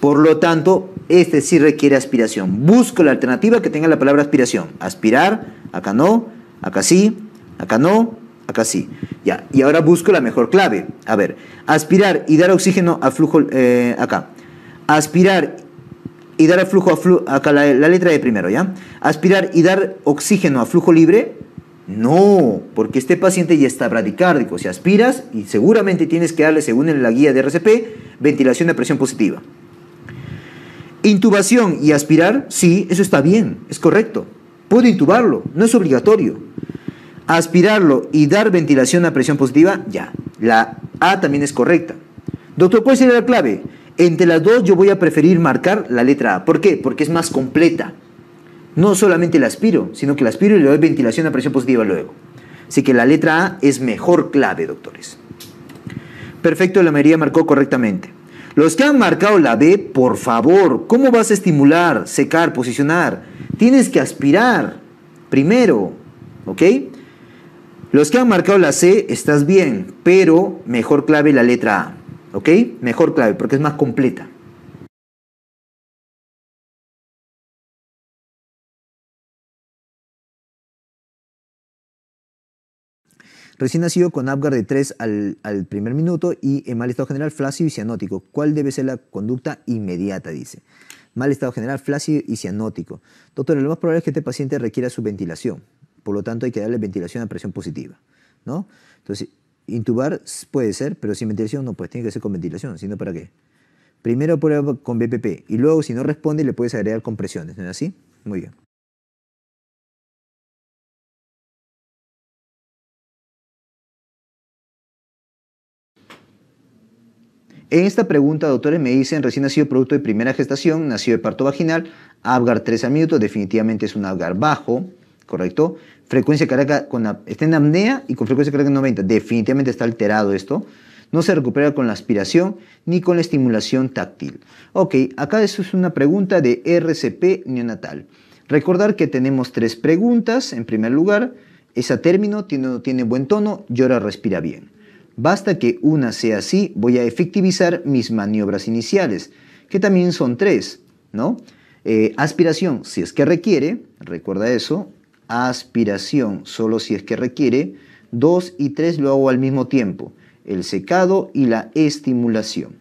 Por lo tanto, este sí requiere aspiración. Busco la alternativa que tenga la palabra aspiración. Aspirar, acá no, acá sí, acá no, acá sí. Ya, y ahora busco la mejor clave. A ver, aspirar y dar oxígeno a flujo eh, acá. Aspirar y dar flujo a flujo, acá la, letra de primero, ¿ya? Aspirar y dar oxígeno a flujo libre, no, porque este paciente ya está bradicárdico. Si aspiras, y seguramente tienes que darle, según la guía de RCP, ventilación a presión positiva. Intubación y aspirar, sí, eso está bien, es correcto. Puedo intubarlo, no es obligatorio. Aspirarlo y dar ventilación a presión positiva, ya. La A también es correcta. Doctor, ¿cuál sería la clave? Entre las dos yo voy a preferir marcar la letra A. ¿Por qué? Porque es más completa. No solamente la aspiro, sino que la aspiro y le doy ventilación a presión positiva luego. Así que la letra A es mejor clave, doctores. Perfecto, la mayoría marcó correctamente. Los que han marcado la B, por favor, ¿cómo vas a estimular, secar, posicionar? Tienes que aspirar primero, ¿ok? Los que han marcado la C, estás bien, pero mejor clave la letra A. ¿Ok? Mejor clave porque es más completa. Recién nacido con Apgar de 3 al, primer minuto y en mal estado general flácido y cianótico. ¿Cuál debe ser la conducta inmediata? Dice. Mal estado general flácido y cianótico. Doctor, lo más probable es que este paciente requiera su ventilación. Por lo tanto, hay que darle ventilación a presión positiva. ¿no? Entonces, Intubar puede ser, pero sin ventilación no, pues tiene que ser con ventilación, sino para qué. Primero prueba con BPP y luego si no responde le puedes agregar compresiones, ¿no es así? Muy bien. En esta pregunta, doctores, me dicen recién nacido producto de primera gestación, nacido de parto vaginal, avgar 3 a definitivamente es un avgar bajo, ¿correcto? frecuencia cardíaca con está en apnea y con frecuencia cardíaca 90. Definitivamente está alterado esto. No se recupera con la aspiración ni con la estimulación táctil. Ok, acá eso es una pregunta de RCP neonatal. Recordar que tenemos tres preguntas. En primer lugar, esa término, tiene, buen tono, llora, respira bien. Basta que una sea así, voy a efectivizar mis maniobras iniciales, que también son tres, ¿no? Eh, aspiración, si es que requiere, recuerda eso, aspiración, solo si es que requiere. Dos y tres lo hago al mismo tiempo, el secado y la estimulación.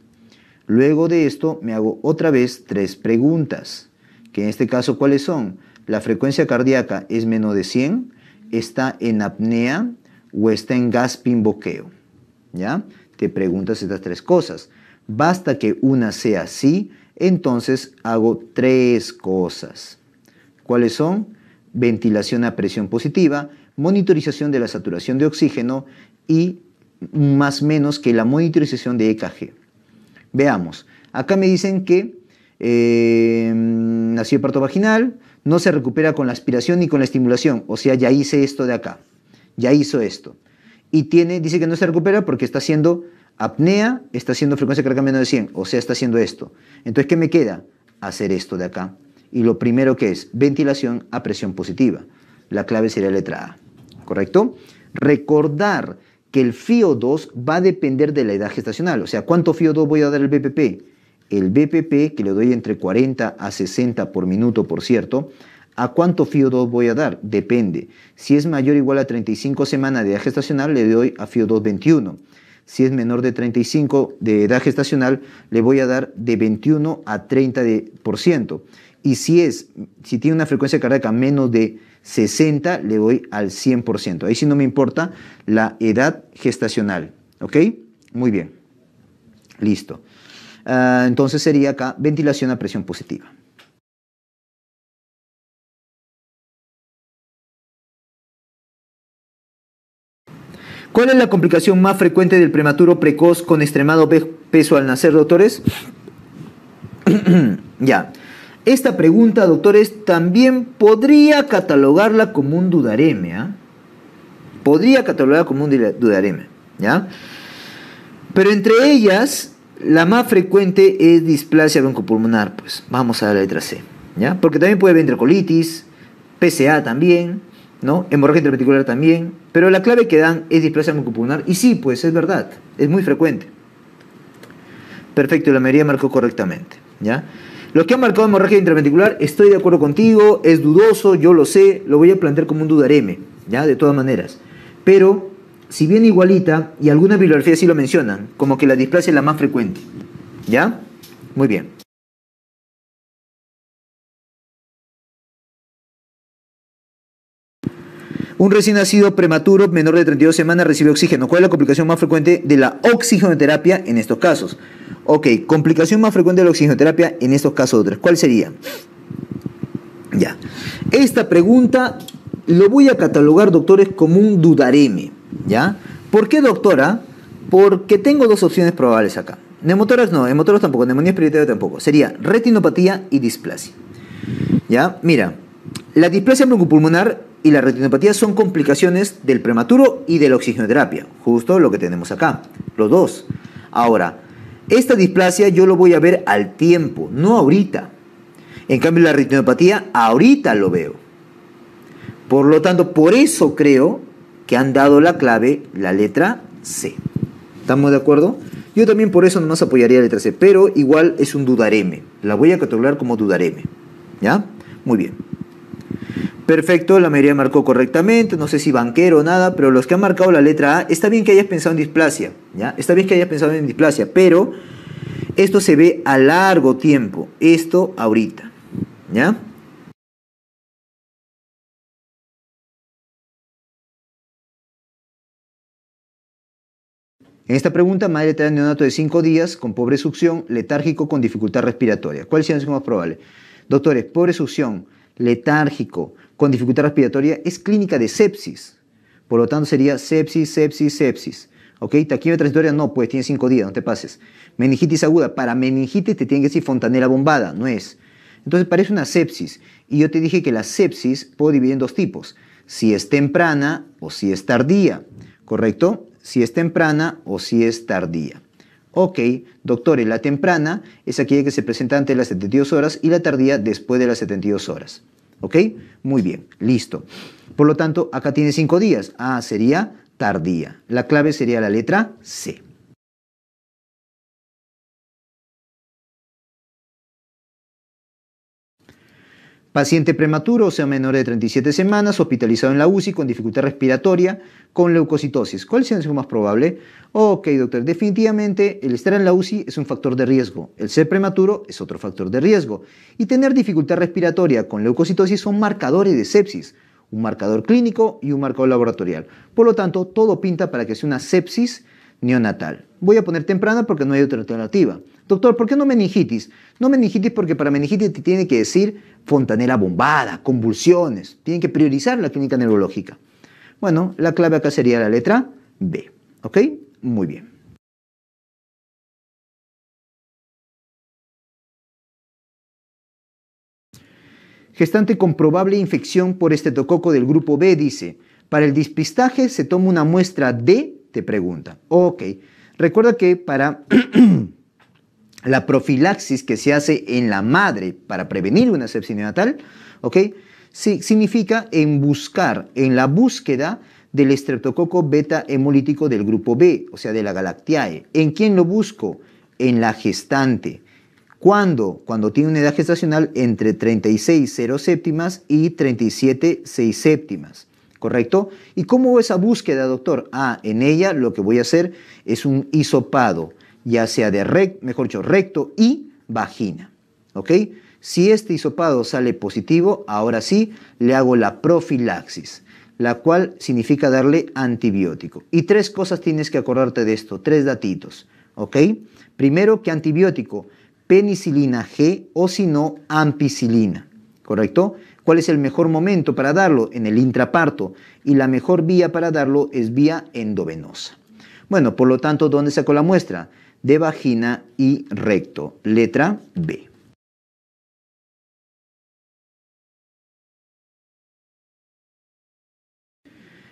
Luego de esto me hago otra vez tres preguntas, que en este caso cuáles son. La frecuencia cardíaca es menos de 100, está en apnea o está en gasping boqueo. ¿Ya? Te preguntas estas tres cosas. Basta que una sea así, entonces hago tres cosas. ¿Cuáles son? ventilación a presión positiva, monitorización de la saturación de oxígeno y más menos que la monitorización de EKG. Veamos, acá me dicen que eh, em, nació parto vaginal, no se recupera con la aspiración ni con la estimulación, o sea, ya hice esto de acá, ya hizo esto. Y tiene, dice que no se recupera porque está haciendo apnea, está haciendo frecuencia carga menos de 100, o sea, está haciendo esto. Entonces, ¿qué me queda? Hacer esto de acá y lo primero que es ventilación a presión positiva. La clave sería la letra A, ¿correcto? Recordar que el FIO2 va a depender de la edad gestacional, o sea, ¿cuánto FIO2 voy a dar al BPP? El BPP, que le doy entre 40 a 60 por minuto, por cierto, ¿A cuánto FIO2 voy a dar? Depende. Si es mayor o igual a 35 semanas de edad gestacional, le doy a FIO2 21. Si es menor de 35 de edad gestacional, le voy a dar de 21 a 30%. Y si, es, si tiene una frecuencia cardíaca menos de 60, le voy al 100%. Ahí sí no me importa la edad gestacional. ¿Ok? Muy bien. Listo. Ah, entonces sería acá ventilación a presión positiva. ¿Cuál es la complicación más frecuente del prematuro precoz con extremado peso al nacer, doctores? ya. Esta pregunta, doctores, también podría catalogarla como un dudareme. Podría catalogarla como un dudaremia, ¿ya? Pero entre ellas, la más frecuente es displasia broncopulmonar. Pues vamos a la letra C. ¿ya? Porque también puede haber colitis, PCA también, ¿no? hemorragia interventricular también. Pero la clave que dan es displasia broncopulmonar. Y sí, pues es verdad, es muy frecuente. Perfecto, la mayoría marcó correctamente. ¿ya? Lo que ha marcado hemorragia intraventricular, estoy de acuerdo contigo, es dudoso, yo lo sé, lo voy a plantear como un dudareme, ¿ya? De todas maneras. Pero, si bien igualita, y algunas bibliografías sí lo mencionan, como que la displasia es la más frecuente, ¿ya? Muy bien. Un recién nacido prematuro menor de 32 semanas recibe oxígeno. ¿Cuál es la complicación más frecuente de la oxigenoterapia en estos casos? Ok, complicación más frecuente de la oxigenoterapia en estos casos otros. ¿Cuál sería? Ya. Esta pregunta lo voy a catalogar, doctores, como un dudareme. ¿Ya? ¿Por qué, doctora? Porque tengo dos opciones probables acá. Neumotoras no, hemotórax tampoco, neumonía espiritual tampoco. Sería retinopatía y displasia. ¿Ya? Mira, la displasia broncopulmonar y la retinopatía son complicaciones del prematuro y de la oxigenoterapia. Justo lo que tenemos acá, los dos. Ahora, esta displasia yo lo voy a ver al tiempo, no ahorita. En cambio, la retinopatía ahorita lo veo. Por lo tanto, por eso creo que han dado la clave, la letra C. ¿Estamos de acuerdo? Yo también por eso nomás apoyaría la letra C, pero igual es un dudareme. La voy a catalogar como dudareme. ¿Ya? Muy bien. Perfecto, la mayoría marcó correctamente, no sé si banquero o nada, pero los que han marcado la letra A, está bien que hayas pensado en displasia, ¿ya? Está bien que hayas pensado en displasia, pero esto se ve a largo tiempo, esto ahorita, ¿ya? En esta pregunta, madre un neonato de 5 días con pobre succión, letárgico con dificultad respiratoria. ¿Cuál es el más probable? Doctores, pobre succión, letárgico, con dificultad respiratoria, es clínica de sepsis. Por lo tanto, sería sepsis, sepsis, sepsis. ¿Ok? Taquimia transitoria, no, pues tiene cinco días, no te pases. Meningitis aguda, para meningitis te tiene que decir fontanela bombada, no es. Entonces parece una sepsis. Y yo te dije que la sepsis puedo dividir en dos tipos. Si es temprana o si es tardía. ¿Correcto? Si es temprana o si es tardía. Ok, doctores, la temprana es aquella que se presenta antes de las 72 horas y la tardía después de las 72 horas. ¿Ok? Muy bien, listo. Por lo tanto, acá tiene cinco días. Ah, sería tardía. La clave sería la letra C. Paciente prematuro, o sea, menor de 37 semanas, hospitalizado en la UCI con dificultad respiratoria, con leucocitosis. ¿Cuál es el más probable? Ok, doctor, definitivamente el estar en la UCI es un factor de riesgo, el ser prematuro es otro factor de riesgo, y tener dificultad respiratoria con leucocitosis son marcadores de sepsis, un marcador clínico y un marcador laboratorial. Por lo tanto, todo pinta para que sea una sepsis neonatal. Voy a poner temprana porque no hay otra alternativa. Doctor, ¿por qué no meningitis? No meningitis porque para meningitis te tiene que decir fontanera bombada, convulsiones. Tienen que priorizar la clínica neurológica. Bueno, la clave acá sería la letra B. ¿Ok? Muy bien. Gestante con probable infección por estetococo del grupo B dice, para el despistaje se toma una muestra D? te pregunta. Ok, recuerda que para la profilaxis que se hace en la madre para prevenir una sepsis neonatal, ¿ok? significa en buscar, en la búsqueda del estreptococo beta hemolítico del grupo B, o sea, de la Galactiae. ¿En quién lo busco? En la gestante. ¿Cuándo? Cuando tiene una edad gestacional entre 36 séptimas y 37 séptimas. ¿Correcto? ¿Y cómo esa búsqueda, doctor? Ah, en ella lo que voy a hacer es un isopado ya sea de recto, mejor recto y vagina. ¿Ok? Si este hisopado sale positivo, ahora sí le hago la profilaxis, la cual significa darle antibiótico. Y tres cosas tienes que acordarte de esto, tres datitos. Primero que antibiótico, penicilina G o si no, ampicilina. ¿Correcto? ¿Cuál es el mejor momento para darlo? En el intraparto. Y la mejor vía para darlo es vía endovenosa. Bueno, por lo tanto, ¿dónde sacó la muestra? de vagina y recto. Letra B.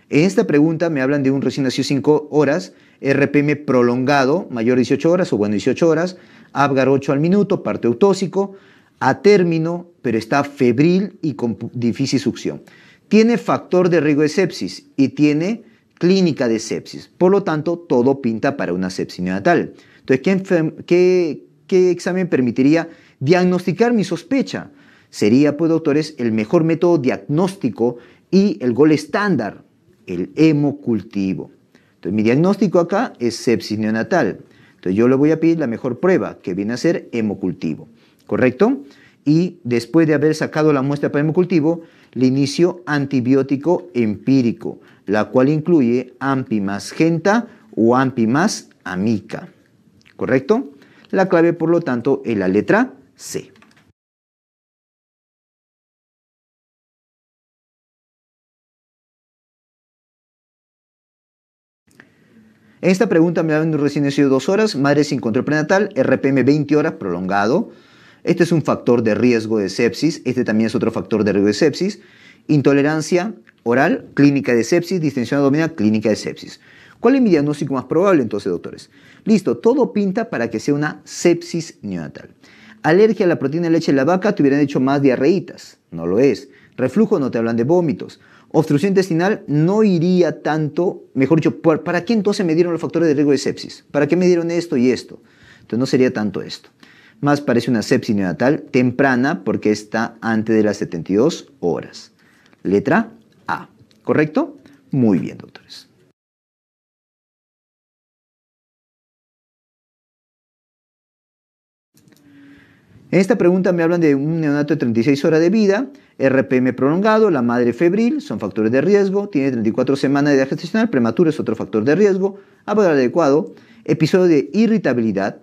En esta pregunta me hablan de un recién nacido 5 horas, RPM prolongado, mayor 18 horas o bueno 18 horas, Abgar 8 al minuto, parte autóxico, a término, pero está febril y con difícil succión. Tiene factor de riesgo de sepsis y tiene clínica de sepsis. Por lo tanto, todo pinta para una sepsis neonatal. Entonces, ¿qué, examen permitiría diagnosticar mi sospecha? Sería, pues, doctores, el mejor método diagnóstico y el gol estándar, el hemocultivo. Entonces, mi diagnóstico acá es sepsis neonatal. Entonces, yo le voy a pedir la mejor prueba, que viene a ser hemocultivo. ¿Correcto? Y después de haber sacado la muestra para hemocultivo, le inicio antibiótico empírico, la cual incluye ampi más genta o ampi más amica. ¿correcto? La clave, por lo tanto, es la letra C. Esta pregunta me han recién sido dos horas, madre sin control prenatal, RPM 20 horas prolongado. Este es un factor de riesgo de sepsis, este también es otro factor de riesgo de sepsis. Intolerancia oral, clínica de sepsis, distensión abdominal, clínica de sepsis. ¿Cuál es mi diagnóstico más probable entonces, doctores? Listo, todo pinta para que sea una sepsis neonatal. Alergia a la proteína de leche de la vaca te hubieran hecho más diarreitas. No lo es. Reflujo, no te hablan de vómitos. Obstrucción intestinal no iría tanto, mejor dicho, ¿para qué entonces me dieron los factores de riesgo de sepsis? ¿Para qué me dieron esto y esto? Entonces no sería tanto esto. Más parece una sepsis neonatal temprana porque está antes de las 72 horas. Letra A. ¿Correcto? Muy bien, doctores. En esta pregunta me hablan de un neonato de 36 horas de vida, RPM prolongado, la madre febril, son factores de riesgo, tiene 34 semanas de edad gestacional, prematuro es otro factor de riesgo, apagar adecuado, episodio de irritabilidad,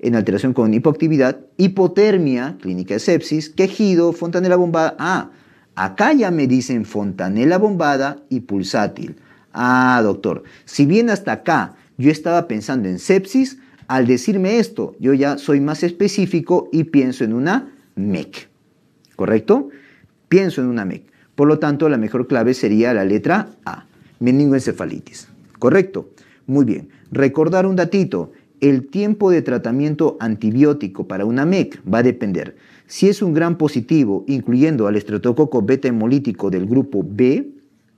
en alteración con hipoactividad, hipotermia, clínica de sepsis, quejido, fontanela bombada. Ah, acá ya me dicen fontanela bombada y pulsátil. Ah, doctor, si bien hasta acá yo estaba pensando en sepsis, al decirme esto, yo ya soy más específico y pienso en una MEC. ¿Correcto? Pienso en una MEC. Por lo tanto, la mejor clave sería la letra A, meningoencefalitis. ¿Correcto? Muy bien. Recordar un datito. El tiempo de tratamiento antibiótico para una MEC va a depender. Si es un gran positivo, incluyendo al estreptococo beta hemolítico del grupo B,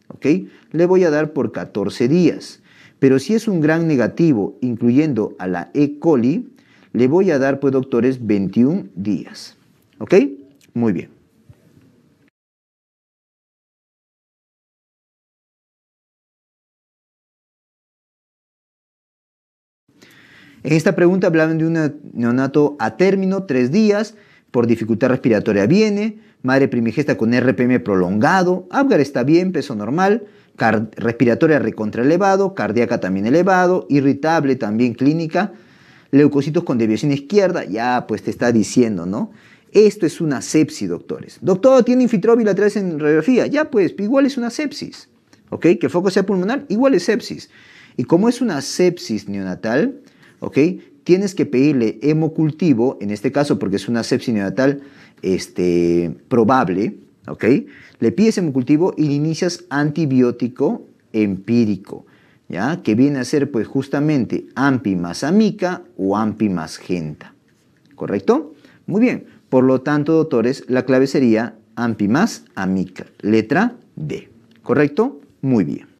¿ok? le voy a dar por 14 días. Pero si es un gran negativo, incluyendo a la E. coli, le voy a dar, pues, doctores, 21 días. ¿Ok? Muy bien. En esta pregunta hablaban de un neonato a término, tres días, por dificultad respiratoria viene, madre primigesta con RPM prolongado, Apgar está bien, peso normal, respiratoria recontraelevado, cardíaca también elevado, irritable también clínica, leucocitos con deviación izquierda, ya pues te está diciendo, ¿no? Esto es una sepsis, doctores. Doctor, tiene infitróbila en radiografía, ya pues, igual es una sepsis, ¿ok? Que el foco sea pulmonar, igual es sepsis. Y como es una sepsis neonatal, ¿ok? Tienes que pedirle hemocultivo, en este caso porque es una sepsis neonatal este, probable, ¿ok? Le pides hemocultivo y le inicias antibiótico empírico, ¿ya? Que viene a ser pues justamente AMPI más amica o AMPI más genta, ¿correcto? Muy bien, por lo tanto, doctores, la clave sería AMPI más amica, letra D, ¿correcto? Muy bien.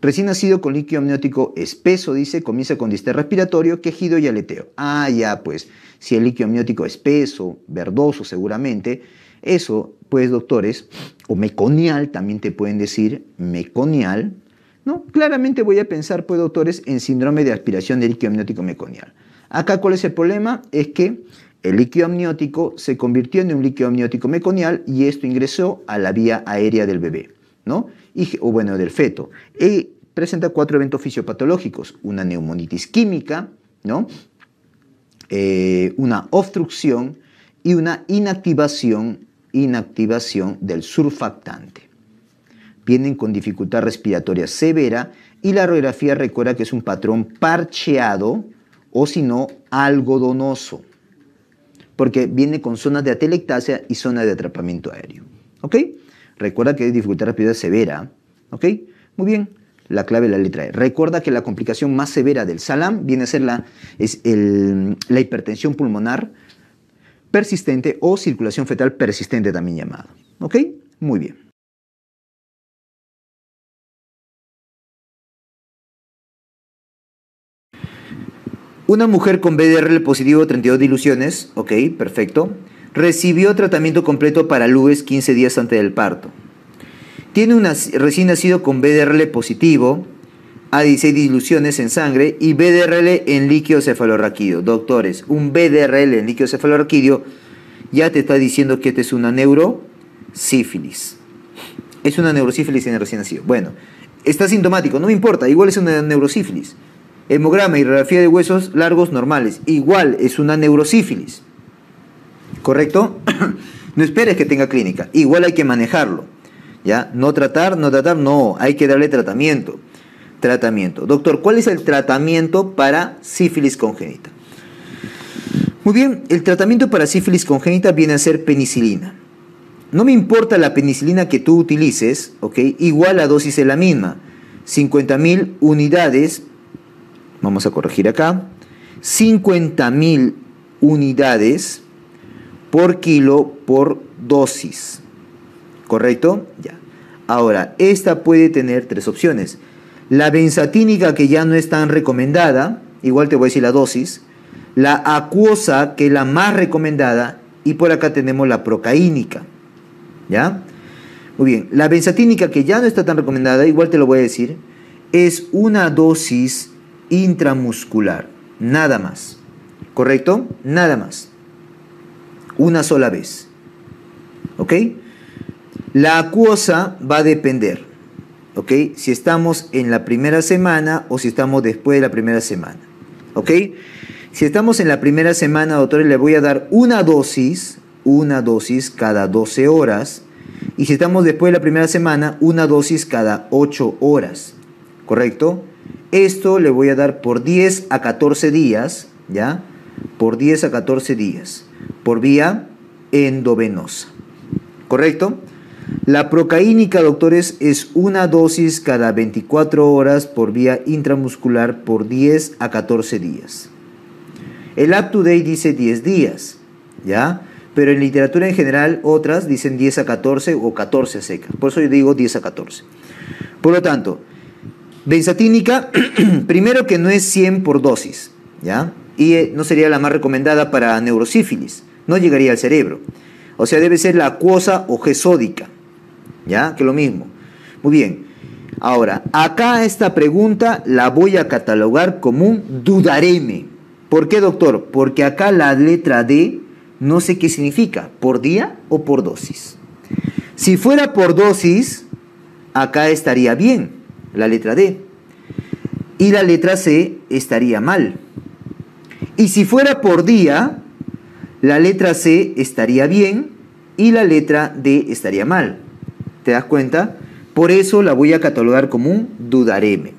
Recién nacido con líquido amniótico espeso, dice, comienza con distrés respiratorio, quejido y aleteo. Ah, ya, pues, si el líquido amniótico espeso, verdoso seguramente, eso, pues, doctores, o meconial también te pueden decir, meconial, ¿no? Claramente voy a pensar, pues, doctores, en síndrome de aspiración de líquido amniótico meconial. Acá, ¿cuál es el problema? Es que el líquido amniótico se convirtió en un líquido amniótico meconial y esto ingresó a la vía aérea del bebé, ¿no? o bueno, del feto. Y presenta cuatro eventos fisiopatológicos, una neumonitis química, ¿no? Eh, una obstrucción y una inactivación, inactivación del surfactante. Vienen con dificultad respiratoria severa y la radiografía recuerda que es un patrón parcheado o si no algodonoso, porque viene con zonas de atelectasia y zonas de atrapamiento aéreo. ¿ok?, Recuerda que hay dificultad respiratoria severa. ¿Ok? Muy bien. La clave de la letra E. Recuerda que la complicación más severa del salam viene a ser la, es la hipertensión pulmonar persistente o circulación fetal persistente también llamada. ¿Ok? Muy bien. Una mujer con BDRL positivo, 32 diluciones, ok, perfecto. Recibió tratamiento completo para Lubes 15 días antes del parto. Tiene un recién nacido con BDRL positivo, A16 diluciones en sangre y BDRL en líquido cefalorraquídeo. Doctores, un BDRL en líquido cefalorraquídeo ya te está diciendo que este es una neurosífilis. Es una neurosífilis en el recién nacido. Bueno, está sintomático, no me importa, igual es una neurosífilis. Hemograma y radiografía de huesos largos normales, igual es una neurosífilis. ¿correcto? no esperes que tenga clínica, igual hay que manejarlo, ¿ya? No tratar, no tratar, no, hay que darle tratamiento, tratamiento. Doctor, ¿cuál es el tratamiento para sífilis congénita? Muy bien, el tratamiento para sífilis congénita viene a ser penicilina. No me importa la penicilina que tú utilices, ¿ok? Igual la dosis es la misma. 50.000 unidades, vamos a corregir acá, 50.000 unidades por kilo por dosis. ¿Correcto? Ya. Ahora, esta puede tener tres opciones. La benzatínica que ya no es tan recomendada, igual te voy a decir la dosis. La acuosa que es la más recomendada y por acá tenemos la procaínica. ¿Ya? Muy bien, la benzatínica que ya no está tan recomendada, igual te lo voy a decir, es una dosis intramuscular, nada más. ¿Correcto? Nada más una sola vez. ¿Ok? La acuosa va a depender, ¿ok? Si estamos en la primera semana o si estamos después de la primera semana, ¿ok? Si estamos en la primera semana, doctor le voy a dar una dosis, una dosis cada 12 horas. Y si estamos después de la primera semana, una dosis cada 8 horas, ¿correcto? Esto le voy a dar por 10 a 14 días, ¿ya? Por 10 a 14 días por vía endovenosa. ¿Correcto? La procaínica, doctores, es una dosis cada 24 horas por vía intramuscular por 10 a 14 días. El up dice 10 días, ¿ya? Pero en literatura en general otras dicen 10 a 14 o 14 a seca. Por eso yo digo 10 a 14. Por lo tanto, benzatínica, primero que no es 100 por dosis, ¿ya? y eh, no sería la más recomendada para neurosífilis, no llegaría al cerebro. O sea, debe ser la acuosa o gesódica, ¿ya? Que es lo mismo. Muy bien. Ahora, acá esta pregunta la voy a catalogar como un dudareme. ¿Por qué, doctor? Porque acá la letra D no sé qué significa, por día o por dosis. Si fuera por dosis, acá estaría bien la letra D. Y la letra C estaría mal. Y si fuera por día, la letra C estaría bien y la letra D estaría mal. ¿Te das cuenta? Por eso la voy a catalogar como un dudareme.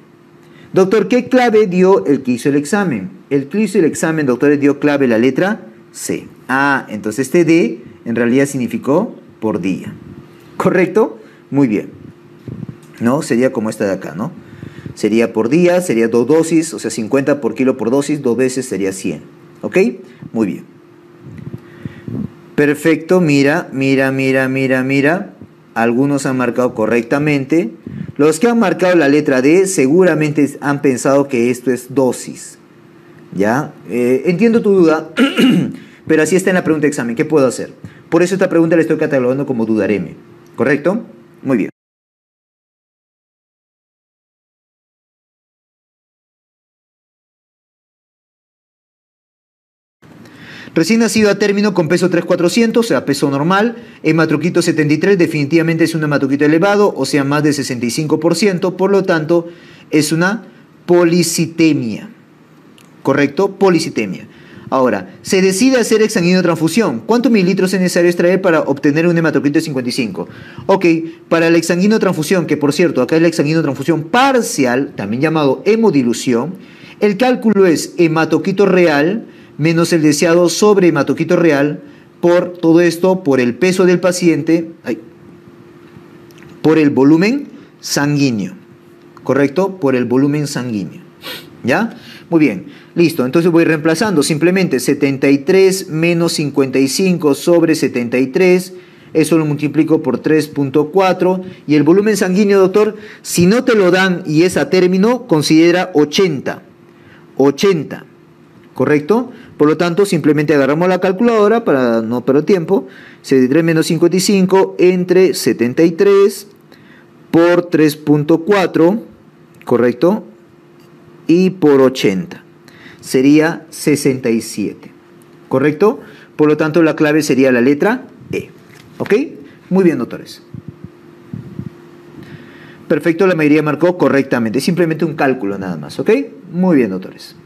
Doctor, ¿qué clave dio el que hizo el examen? El que hizo el examen, doctor, dio clave la letra C. Ah, entonces este D en realidad significó por día. ¿Correcto? Muy bien. ¿No? Sería como esta de acá, ¿no? sería por día, sería dos dosis, o sea, 50 por kilo por dosis, dos veces sería 100. ¿Ok? Muy bien. Perfecto, mira, mira, mira, mira, mira. Algunos han marcado correctamente. Los que han marcado la letra D seguramente han pensado que esto es dosis. ¿Ya? Eh, entiendo tu duda, pero así está en la pregunta de examen. ¿Qué puedo hacer? Por eso esta pregunta la estoy catalogando como M. ¿Correcto? Muy bien. Recién nacido a término con peso 3,400, o sea, peso normal. Hematocrito 73 definitivamente es un hematocrito elevado, o sea, más de 65%. Por lo tanto, es una policitemia. ¿Correcto? Policitemia. Ahora, se decide hacer exanguino transfusión. ¿Cuántos mililitros es necesario extraer para obtener un hematocrito de 55? Ok, para la exanguino transfusión, que por cierto, acá es la exanguino transfusión parcial, también llamado hemodilución, el cálculo es hematocrito real menos el deseado sobre hematoquito real, por todo esto, por el peso del paciente, por el volumen sanguíneo, ¿correcto? Por el volumen sanguíneo, ¿ya? Muy bien, listo, entonces voy reemplazando simplemente 73 menos 55 sobre 73, eso lo multiplico por 3.4 y el volumen sanguíneo, doctor, si no te lo dan y es a término, considera 80, 80, ¿correcto? Por lo tanto, simplemente agarramos la calculadora para no perder tiempo. 73 menos 55 entre 73 por 3.4, ¿correcto? Y por 80. Sería 67, ¿correcto? Por lo tanto, la clave sería la letra E. ¿Ok? Muy bien, doctores. Perfecto, la mayoría marcó correctamente. Simplemente un cálculo nada más, ¿ok? Muy bien, doctores.